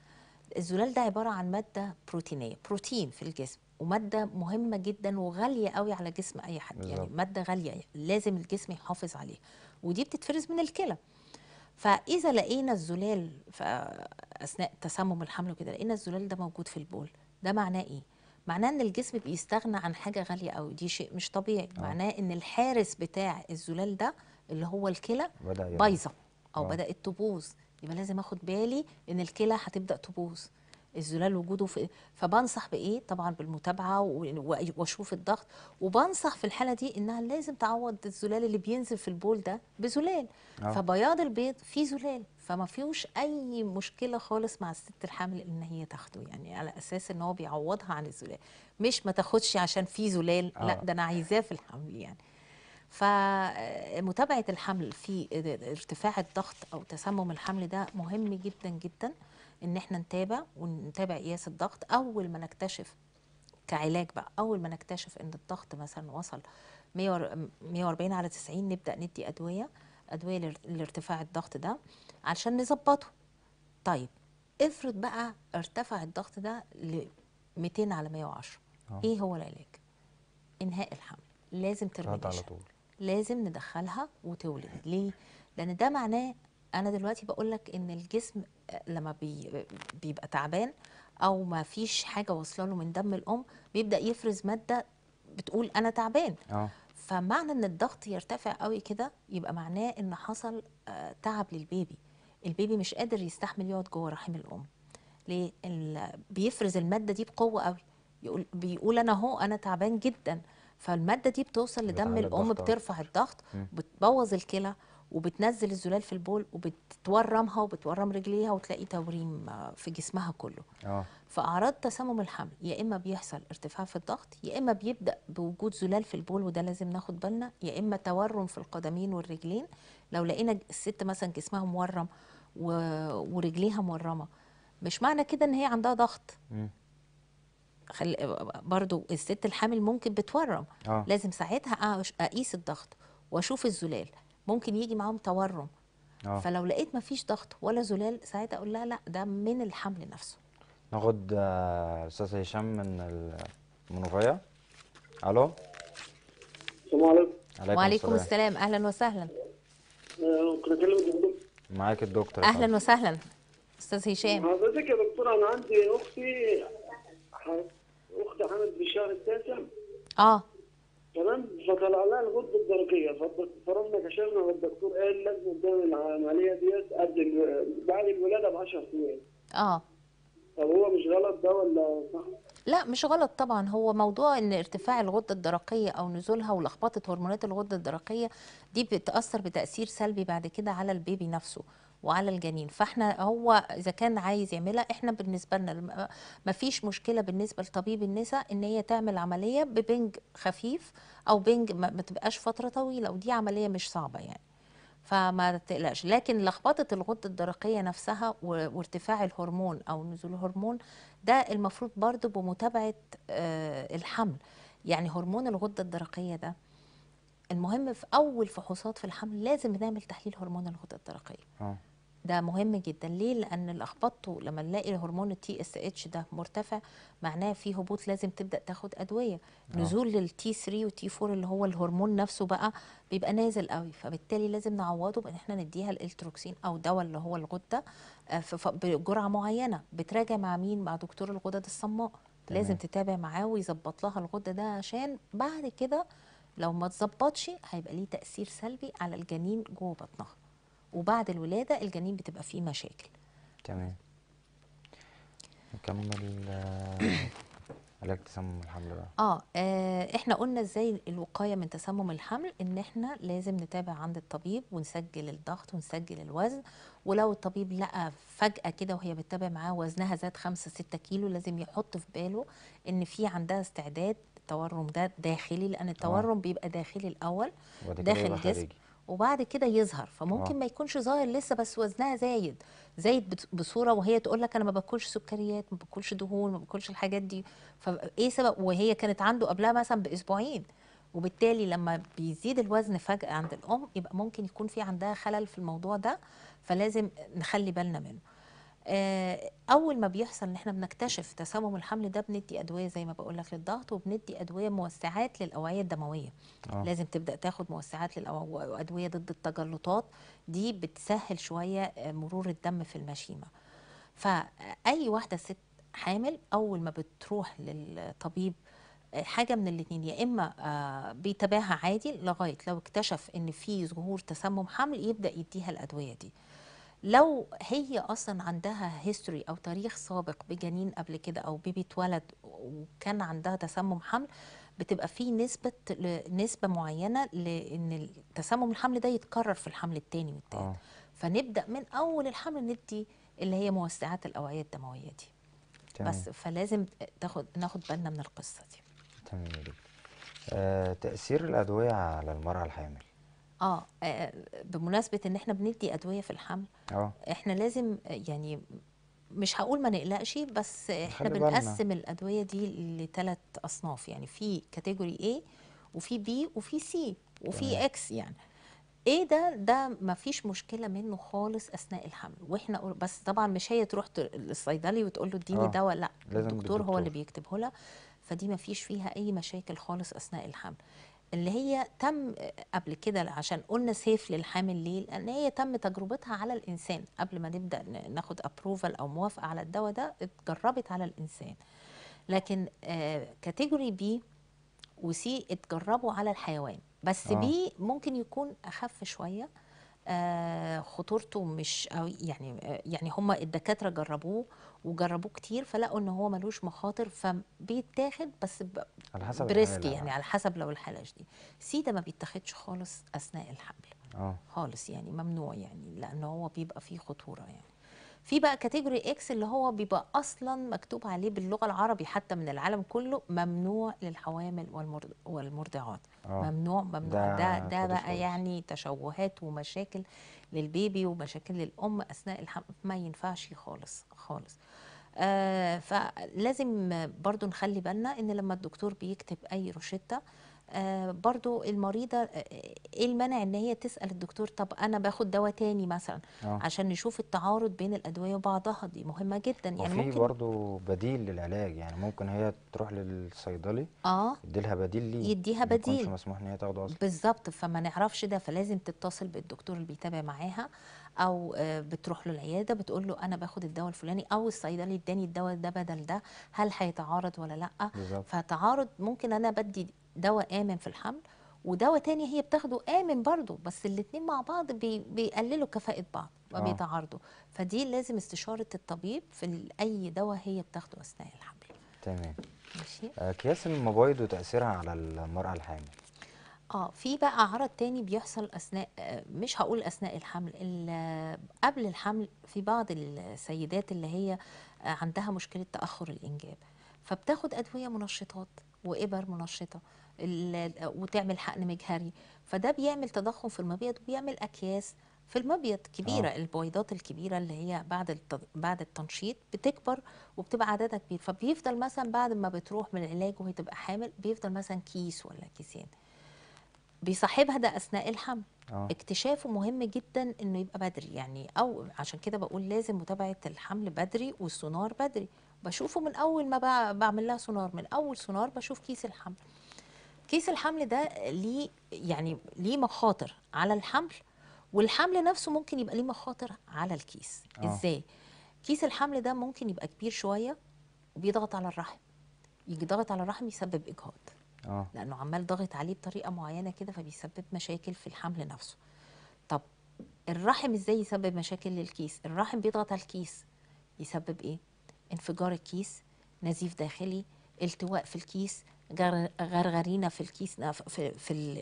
الزلال ده عباره عن ماده بروتينيه بروتين في الجسم وماده مهمه جدا وغاليه قوي على جسم اي حد بالزبط. يعني ماده غاليه لازم الجسم يحافظ عليها ودي بتتفرز من الكلى فاذا لقينا الزلال اثناء تسمم الحمل وكده لقينا الزلال ده موجود في البول ده معناه ايه معناه ان الجسم بيستغنى عن حاجه غاليه قوي دي شيء مش طبيعي أوه. معناه ان الحارس بتاع الزلال ده اللي هو الكلى بايظه او أوه. بدات تبوظ يبقى لازم اخد بالي ان الكلى هتبدا تبوظ الزلال وجوده في فبنصح بايه طبعا بالمتابعه واشوف الضغط وبنصح في الحاله دي انها لازم تعوض الزلال اللي بينزل في البول ده بزلال أوه. فبياض البيض فيه زلال فما فيهوش اي مشكله خالص مع الست الحامل ان هي تاخده يعني على اساس ان هو بيعوضها عن الزلال مش ما تاخدش عشان فيه زلال أوه. لا آه. ده انا عايزاه في الحمل يعني فمتابعه الحمل في ارتفاع الضغط او تسمم الحمل ده مهم جدا جدا ان احنا نتابع ونتابع قياس الضغط اول ما نكتشف كعلاج بقى اول ما نكتشف ان الضغط مثلا وصل 140 على 90 نبدا ندي ادويه ادويه لارتفاع الضغط ده علشان نظبطه طيب افرض بقى ارتفع الضغط ده ل 200 على 110 أوه. ايه هو العلاج انهاء الحمل لازم ترمي على طول لازم ندخلها وتولد ليه؟ لأن ده معناه أنا دلوقتي بقول لك إن الجسم آه، لما بي بيبقى تعبان أو ما فيش حاجة واصلة له من دم الأم بيبدأ يفرز مادة بتقول أنا تعبان أوه. فمعنى إن الضغط يرتفع قوي كده يبقى معناه إن حصل آه، تعب للبيبي البيبي مش قادر يستحمل يقعد جوه رحم الأم ليه؟ بيفرز المادة دي بقوة قوي يقول بيقول أنا هو أنا تعبان جداً فالماده دي بتوصل لدم الام بترفع الضغط بتبوظ الكلى وبتنزل الزلال في البول وبتورمها وبتورم رجليها وتلاقي توريم في جسمها كله أوه. فاعراض تسمم الحمل يا اما بيحصل ارتفاع في الضغط يا اما بيبدا بوجود زلال في البول وده لازم ناخد بالنا يا اما تورم في القدمين والرجلين لو لقينا الست مثلا جسمها مورم و... ورجليها مورمه مش معنى كده ان هي عندها ضغط خل... برضو الست الحامل ممكن بتورم آه. لازم ساعتها اقيس الضغط واشوف الزلال ممكن يجي معاهم تورم آه. فلو لقيت مفيش ضغط ولا زلال ساعتها اقول لها لا ده من الحمل نفسه ناخد آه، استاذ هشام من المنوفيه الو السلام عليكم وعليكم السلام. السلام اهلا وسهلا ممكن آه، اكلم الدكتور معاك الدكتور اهلا وسهلا استاذ هشام حضرتك يا دكتور انا عندي اختي امتحنت في الشهر التاسع اه تمام فطلع لها الغده الدرقيه فرحنا كشفنا والدكتور قال لازم تعمل العمليه ديت قبل بعد الولاده ب 10 سنين اه طب هو مش غلط ده ولا صح؟ لا مش غلط طبعا هو موضوع ان ارتفاع الغده الدرقيه او نزولها ولخبطه هرمونات الغده الدرقيه دي بتاثر بتاثير سلبي بعد كده على البيبي نفسه وعلى الجنين فاحنا هو اذا كان عايز يعملها احنا بالنسبه لنا ما فيش مشكله بالنسبه لطبيب النساء ان هي تعمل عمليه ببنج خفيف او بنج ما تبقاش فتره طويله ودي عمليه مش صعبه يعني فما تقلقش لكن لخبطه الغده الدرقيه نفسها وارتفاع الهرمون او نزول الهرمون ده المفروض برضو بمتابعه آه، الحمل يعني هرمون الغده الدرقيه ده المهم في اول فحوصات في الحمل لازم نعمل تحليل هرمون الغده الدرقيه آه. ده مهم جدا ليه لان لخبطته لما نلاقي هرمون التي اس اتش ده مرتفع معناه في هبوط لازم تبدا تاخد ادويه أوه. نزول للتي 3 والتي 4 اللي هو الهرمون نفسه بقى بيبقى نازل قوي فبالتالي لازم نعوضه بان احنا نديها الالتروكسين او دواء اللي هو الغده آه، بجرعه معينه بتراجع مع مين مع دكتور الغدد الصماء تمام. لازم تتابع معاه ويظبط لها الغده ده عشان بعد كده لو ما تظبطش هيبقى ليه تاثير سلبي على الجنين جوه بطنها وبعد الولاده الجنين بتبقى فيه مشاكل تمام نكمل آه، علاج تسمم الحمل بقى آه, اه احنا قلنا ازاي الوقايه من تسمم الحمل ان احنا لازم نتابع عند الطبيب ونسجل الضغط ونسجل الوزن ولو الطبيب لقى فجاه كده وهي بتتابع معاه وزنها زاد 5 6 كيلو لازم يحط في باله ان في عندها استعداد التورم ده داخلي لان التورم آه. بيبقى داخلي الاول داخل الجسم وبعد كده يظهر فممكن أوه. ما يكونش ظاهر لسه بس وزنها زايد زايد بصوره وهي تقول لك انا ما باكلش سكريات ما باكلش دهون ما باكلش الحاجات دي فايه سبب وهي كانت عنده قبلها مثلا باسبوعين وبالتالي لما بيزيد الوزن فجاه عند الام يبقى ممكن يكون في عندها خلل في الموضوع ده فلازم نخلي بالنا منه آه، اول ما بيحصل ان احنا بنكتشف تسمم الحمل ده بندي ادويه زي ما بقول لك للضغط وبندي ادويه موسعات للاوعيه الدمويه أوه. لازم تبدا تاخد موسعات وادويه ضد التجلطات دي بتسهل شويه آه، مرور الدم في المشيمه فاي واحده ست حامل اول ما بتروح للطبيب آه، حاجه من الاثنين يا اما بيتابعها عادي لغايه لو اكتشف ان في ظهور تسمم حمل يبدا يديها الادويه دي لو هي اصلا عندها هيستوري او تاريخ سابق بجنين قبل كده او بيبي اتولد وكان عندها تسمم حمل بتبقى في نسبه نسبه معينه لان تسمم الحمل ده يتكرر في الحمل الثاني والثالث آه. فنبدا من اول الحمل ندي اللي هي موسعات الاوعيه الدمويه دي تمام. بس فلازم تاخد ناخد بالنا من القصه دي تمام آه تاثير الادويه على المراه الحامل آه،, اه بمناسبه ان احنا بندي ادويه في الحمل اه احنا لازم يعني مش هقول ما نقلقش بس احنا بنقسم الادويه دي لثلاث اصناف يعني في كاتيجوري A وفي B وفي C وفي X يعني ايه ده ده ما فيش مشكله منه خالص اثناء الحمل واحنا بس طبعا مش هي تروح للصيدلي وتقول له اديني آه. دواء لا الدكتور هو اللي بيكتبه لها فدي ما فيش فيها اي مشاكل خالص اثناء الحمل اللي هي تم قبل كده عشان قلنا سيف للحامل ليه لان هي تم تجربتها على الانسان قبل ما نبدا ناخد ابروفال او موافقه على الدواء ده اتجربت على الانسان لكن كاتيجوري بي وسي اتجربوا على الحيوان بس آه. بي ممكن يكون اخف شويه آه، خطورته مش أو يعني يعني هم الدكاتره جربوه وجربوه كتير فلقوا ان هو ملوش مخاطر فبيتاخد بس على حسب بريسكي يعني على حسب لو الحاله شديده سيدا ما بيتاخدش خالص اثناء الحمل أوه. خالص يعني ممنوع يعني لان هو بيبقى فيه خطوره يعني في بقى كاتيجوري اكس اللي هو بيبقى اصلا مكتوب عليه باللغه العربي حتى من العالم كله ممنوع للحوامل والمرضعات أوه. ممنوع ممنوع ده ده, ده بقى خلص. يعني تشوهات ومشاكل للبيبي ومشاكل للام اثناء الحمل ما ينفعش خالص خالص آه فلازم برضو نخلي بالنا ان لما الدكتور بيكتب اي روشته آه، برضو المريضه آه، آه، ايه المنع ان هي تسال الدكتور طب انا باخد دواء تاني مثلا آه. عشان نشوف التعارض بين الادويه وبعضها دي مهمه جدا يعني ممكن برضو بديل للعلاج يعني ممكن هي تروح للصيدلي اه يديلها بديل ليه يديها بديل مش مسموح ان هي تاخده اصلا بالظبط فما نعرفش ده فلازم تتصل بالدكتور اللي بيتابع معاها او بتروح له العياده بتقول له انا باخد الدواء الفلاني او الصيدلي اداني الدواء ده بدل ده هل هيتعارض ولا لا بالزبط. فتعارض ممكن انا بدي دواء آمن في الحمل ودواء تاني هي بتاخده آمن برضه بس الاتنين مع بعض بي بيقللوا كفاءة بعض وبيتعارضوا آه. فدي لازم استشارة الطبيب في أي دواء هي بتاخده أثناء الحمل تمام ماشي أكياس آه، المبايض وتأثيرها على المرأة الحامل اه في بقى عرض تاني بيحصل اثناء آه، مش هقول اثناء الحمل قبل الحمل في بعض السيدات اللي هي عندها مشكله تاخر الانجاب فبتاخد ادويه منشطات وإبر منشطة وتعمل حقن مجهري فده بيعمل تضخم في المبيض وبيعمل أكياس في المبيض كبيرة آه. البويضات الكبيرة اللي هي بعد بعد التنشيط بتكبر وبتبقى عددها كبير فبيفضل مثلا بعد ما بتروح من العلاج وهي تبقى حامل بيفضل مثلا كيس ولا كيسين بيصاحبها ده اثناء الحمل أوه. اكتشافه مهم جدا انه يبقى بدري يعني او عشان كده بقول لازم متابعه الحمل بدري والسونار بدري بشوفه من اول ما بعمل لها سونار من اول سونار بشوف كيس الحمل كيس الحمل ده ليه يعني ليه مخاطر على الحمل والحمل نفسه ممكن يبقى ليه مخاطر على الكيس أوه. ازاي كيس الحمل ده ممكن يبقى كبير شويه وبيضغط على الرحم يجي ضغط على الرحم يسبب اجهاض أوه. لانه عمال ضاغط عليه بطريقه معينه كده فبيسبب مشاكل في الحمل نفسه طب الرحم ازاي يسبب مشاكل للكيس الرحم بيضغط على الكيس يسبب ايه انفجار الكيس نزيف داخلي التواء في الكيس غرغرينا في الكيس في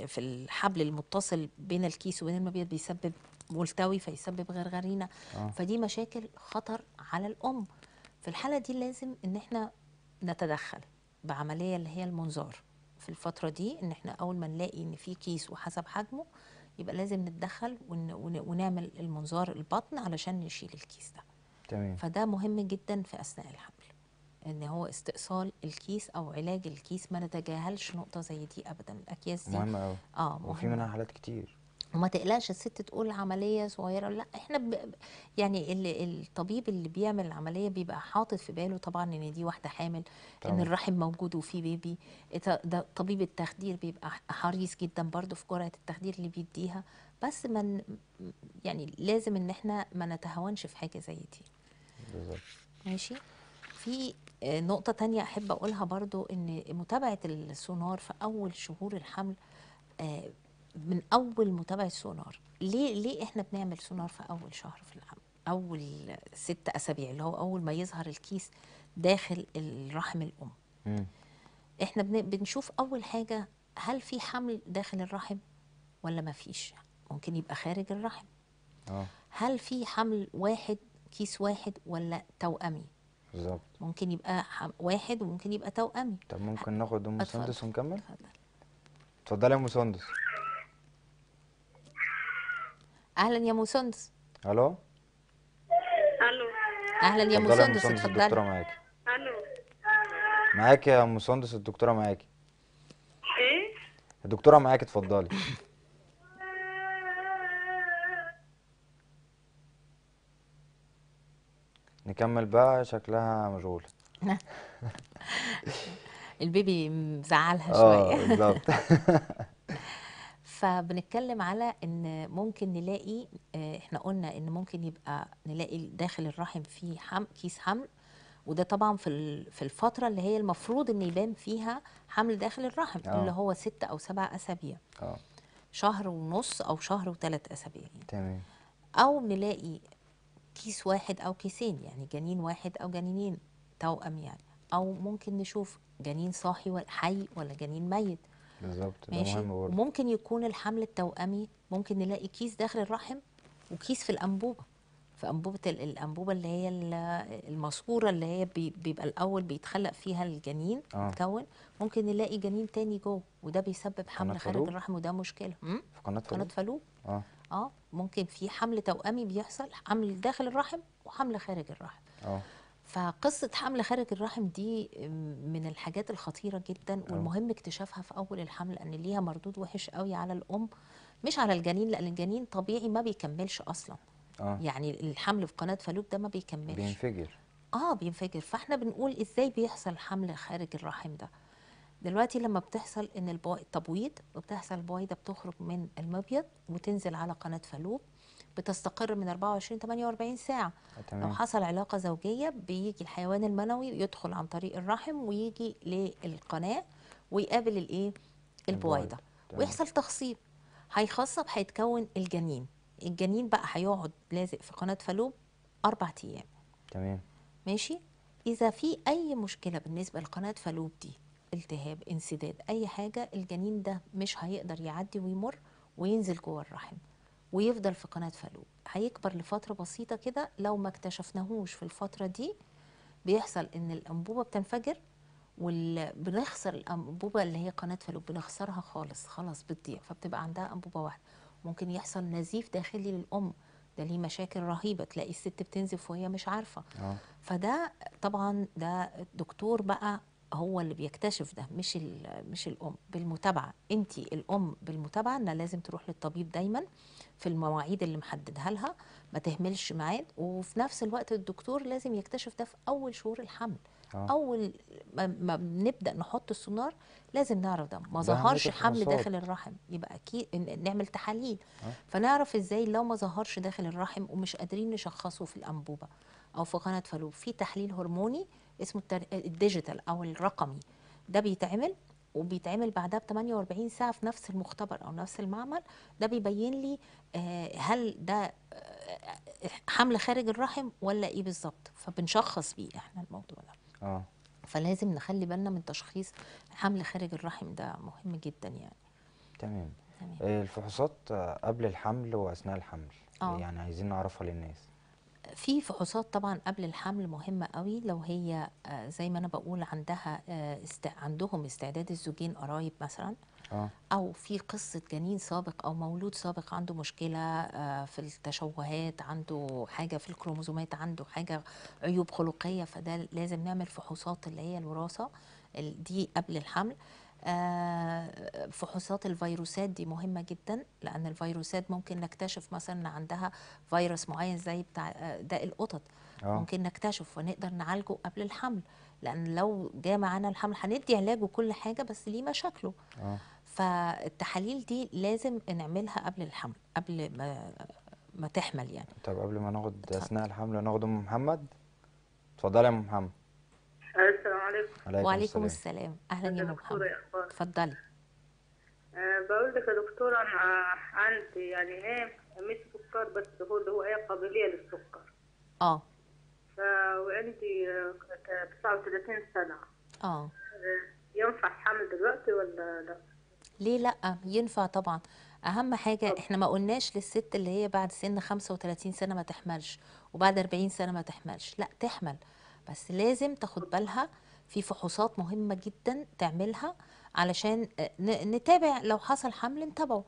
في الحبل المتصل بين الكيس وبين المبيض بيسبب ملتوي فيسبب غرغرينا آه. فدي مشاكل خطر على الام في الحاله دي لازم ان احنا نتدخل بعمليه اللي هي المنظار في الفتره دي ان احنا اول ما نلاقي ان في كيس وحسب حجمه يبقى لازم نتدخل ون ونعمل المنظار البطن علشان نشيل الكيس ده تمام. فده مهم جدا في اثناء الحمل ان هو استئصال الكيس او علاج الكيس ما نتجاهلش نقطه زي دي ابدا الاكياس دي مهمه قوي اه مهم. وفي منها حالات كتير وما تقلقش الست تقول عمليه صغيره لا احنا ب... يعني الطبيب اللي بيعمل العمليه بيبقى حاطط في باله طبعا ان دي واحده حامل طبعا. ان الرحم موجود وفي بيبي ده طبيب التخدير بيبقى حريص جدا برضو في جرعه التخدير اللي بيديها بس من يعني لازم ان احنا ما نتهاونش في حاجه زي دي بالظبط ماشي في آه، نقطة تانية أحب أقولها برضو إن متابعة السونار في أول شهور الحمل آه، من أول متابعة السونار ليه ليه إحنا بنعمل سونار في أول شهر في الحمل أول ست أسابيع اللي هو أول ما يظهر الكيس داخل الرحم الأم م. إحنا بنشوف أول حاجة هل في حمل داخل الرحم ولا ما فيش ممكن يبقى خارج الرحم أوه. هل في حمل واحد كيس واحد ولا توأمي بالظبط ممكن يبقى واحد وممكن يبقى توأمي طب ممكن ناخد ام سندس ونكمل اتفضل اتفضلي يا ام سندس اهلا يا ام سندس الو الو اهلا يا ام سندس اتفضلي الدكتوره معاكي الو معاكي يا ام سندس الدكتوره معاكي ايه الدكتوره معاكي اتفضلي نكمل بقى شكلها مشغولة البيبي مزعلها آه، شوية اه بالظبط فبنتكلم على ان ممكن نلاقي آه، احنا قلنا ان ممكن يبقى نلاقي داخل الرحم فيه حم كيس حمل وده طبعا في في الفتره اللي هي المفروض ان يبان فيها حمل داخل الرحم أوه. اللي هو ست او سبع اسابيع أوه. شهر ونص او شهر وثلاث اسابيع يعني. تمام او نلاقي كيس واحد أو كيسين يعني جنين واحد أو جنينين توأم يعني أو ممكن نشوف جنين صاحي ولا حي ولا جنين ميت بالظبط ماشي ممكن يكون الحمل التوأمي ممكن نلاقي كيس داخل الرحم وكيس في الأنبوبة في أنبوبة الأنبوبة اللي هي الماسورة اللي هي بيبقى الأول بيتخلق فيها الجنين آه. ممكن نلاقي جنين تاني جوه وده بيسبب حمل خارج الرحم وده مشكلة في قناة فالوب قناة فالوب آه. اه ممكن في حمل توأمي بيحصل حمل داخل الرحم وحمل خارج الرحم اه فقصة حمل خارج الرحم دي من الحاجات الخطيرة جدا أوه. والمهم اكتشافها في أول الحمل أن ليها مردود وحش قوي على الأم مش على الجنين لأن الجنين طبيعي ما بيكملش أصلا أوه. يعني الحمل في قناة فالوب ده ما بيكملش بينفجر اه بينفجر فاحنا بنقول ازاي بيحصل حمل خارج الرحم ده دلوقتي لما بتحصل ان التبويض وبتحصل البويضه بتخرج من المبيض وتنزل على قناه فالوب بتستقر من 24 48 ساعه آه، تمام. لو حصل علاقه زوجيه بيجي الحيوان المنوي يدخل عن طريق الرحم ويجي للقناه ويقابل الايه البويضه ويحصل تخصيب هيخصب هيتكون الجنين الجنين بقى هيقعد لازق في قناه فالوب اربع ايام تمام ماشي اذا في اي مشكله بالنسبه لقناه فالوب دي التهاب انسداد اي حاجه الجنين ده مش هيقدر يعدي ويمر وينزل جوه الرحم ويفضل في قناه فالوب هيكبر لفتره بسيطه كده لو ما اكتشفناهوش في الفتره دي بيحصل ان الانبوبه بتنفجر وبنخسر الانبوبه اللي هي قناه فالوب بنخسرها خالص خلاص بتضيع فبتبقى عندها انبوبه واحده ممكن يحصل نزيف داخلي للام ده ليه مشاكل رهيبه تلاقي الست بتنزف وهي مش عارفه آه. فده طبعا ده دكتور بقى هو اللي بيكتشف ده مش مش الام بالمتابعه انت الام بالمتابعه انها لازم تروح للطبيب دايما في المواعيد اللي محددها لها ما تهملش ميعاد وفي نفس الوقت الدكتور لازم يكتشف ده في اول شهور الحمل آه. اول ما بنبدا نحط السونار لازم نعرف ده ما ظهرش حمل داخل الرحم يبقى اكيد نعمل تحاليل آه. فنعرف ازاي لو ما ظهرش داخل الرحم ومش قادرين نشخصه في الانبوبه او في قناه فالوب في تحليل هرموني اسمه الديجيتال او الرقمي ده بيتعمل وبيتعمل بعدها ب 48 ساعه في نفس المختبر او نفس المعمل ده بيبين لي آه، هل ده آه، حمل خارج الرحم ولا ايه بالظبط فبنشخص بيه احنا الموضوع ده اه فلازم نخلي بالنا من تشخيص حمل خارج الرحم ده مهم جدا يعني تمام, تمام. آه، الفحوصات قبل الحمل واثناء الحمل أوه. يعني عايزين نعرفها للناس في فحوصات طبعا قبل الحمل مهمه قوي لو هي آه، زي ما انا بقول عندها آه، است... عندهم استعداد الزوجين قرايب مثلا آه. او في قصه جنين سابق او مولود سابق عنده مشكله آه، في التشوهات عنده حاجه في الكروموزومات عنده حاجه عيوب خلقيه فده لازم نعمل فحوصات اللي هي الوراثه دي قبل الحمل آه، فحوصات الفيروسات دي مهمة جدا لأن الفيروسات ممكن نكتشف مثلا عندها فيروس معين زي بتاع آه، داء القطط أوه. ممكن نكتشف ونقدر نعالجه قبل الحمل لأن لو جه معانا الحمل هندي علاجه وكل حاجة بس ليه مشاكله آه. فالتحاليل دي لازم نعملها قبل الحمل قبل ما ما تحمل يعني طب قبل ما ناخد أثناء الحمل ناخد أم محمد اتفضلي يا أم محمد السلام عليكم وعليكم, وعليكم السلام, السلام. اهلا يا محمد اتفضلي أه، بقول لك يا دكتوره انا عندي يعني ايه مش سكر بس هو اللي هو ايه قابليه للسكر اه وعندي 39 سنه اه, أه، ينفع حمل دلوقتي ولا لا ليه لا ينفع طبعا اهم حاجه احنا ما قلناش للست اللي هي بعد سن 35 سنه ما تحملش وبعد 40 سنه ما تحملش لا تحمل بس لازم تاخد بالها في فحوصات مهمة جدا تعملها علشان آه، نتابع لو حصل حمل نتابعه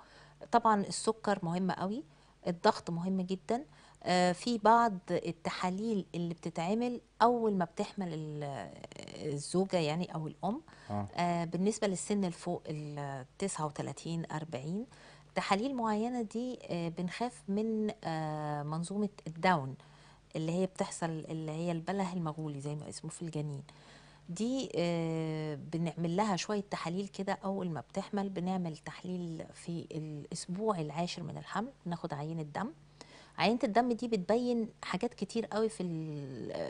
طبعا السكر مهم قوي الضغط مهم جدا آه، في بعض التحاليل اللي بتتعمل اول ما بتحمل آه، الزوجه يعني او الام آه. بالنسبه للسن الفوق ال 39 40 تحاليل معينه دي بنخاف من منظومه الداون اللي هي بتحصل اللي هي البله المغولي زي ما اسمه في الجنين دي آه، بنعمل لها شوية تحاليل كده أول ما بتحمل بنعمل تحليل في الأسبوع العاشر من الحمل بناخد عينة دم عينة الدم دي بتبين حاجات كتير قوي في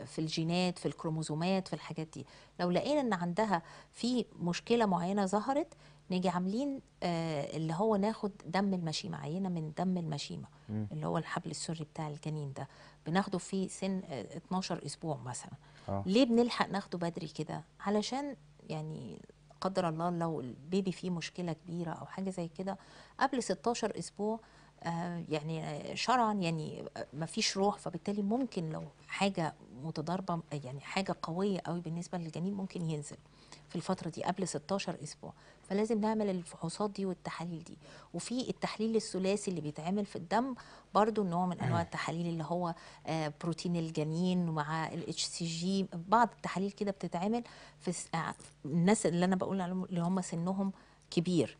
في الجينات في الكروموزومات في الحاجات دي لو لقينا ان عندها في مشكلة معينة ظهرت نيجي عاملين آه اللي هو ناخد دم المشيمه عينه من دم المشيمه مم. اللي هو الحبل السري بتاع الجنين ده بناخده في سن آه 12 اسبوع مثلا آه. ليه بنلحق ناخده بدري كده علشان يعني قدر الله لو البيبي فيه مشكله كبيره او حاجه زي كده قبل 16 اسبوع آه يعني آه، شرعا يعني آه، ما فيش روح فبالتالي ممكن لو حاجه متضاربه يعني حاجه قويه قوي بالنسبه للجنين ممكن ينزل في الفتره دي قبل 16 اسبوع فلازم نعمل الفحوصات دي والتحاليل دي وفي التحليل الثلاثي اللي بيتعمل في الدم برضو نوع من انواع التحاليل اللي هو آه، بروتين الجنين مع الاتش سي جي بعض التحاليل كده بتتعمل في آه، الناس اللي انا بقول عليهم اللي هم سنهم كبير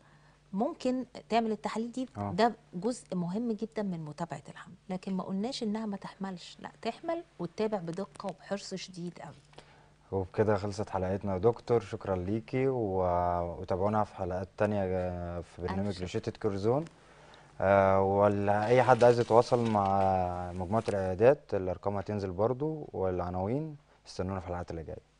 ممكن تعمل التحاليل دي آه. ده جزء مهم جدا من متابعه الحمل لكن ما قلناش انها ما تحملش لا تحمل وتتابع بدقه وبحرص شديد قوي وبكده خلصت حلقتنا يا دكتور شكرا ليكي و... وتابعونا في حلقات تانية في برنامج روشتة كورزون أه ولا اي حد عايز يتواصل مع مجموعة العيادات الارقام هتنزل برضو والعناوين استنونا في الحلقات اللي جايه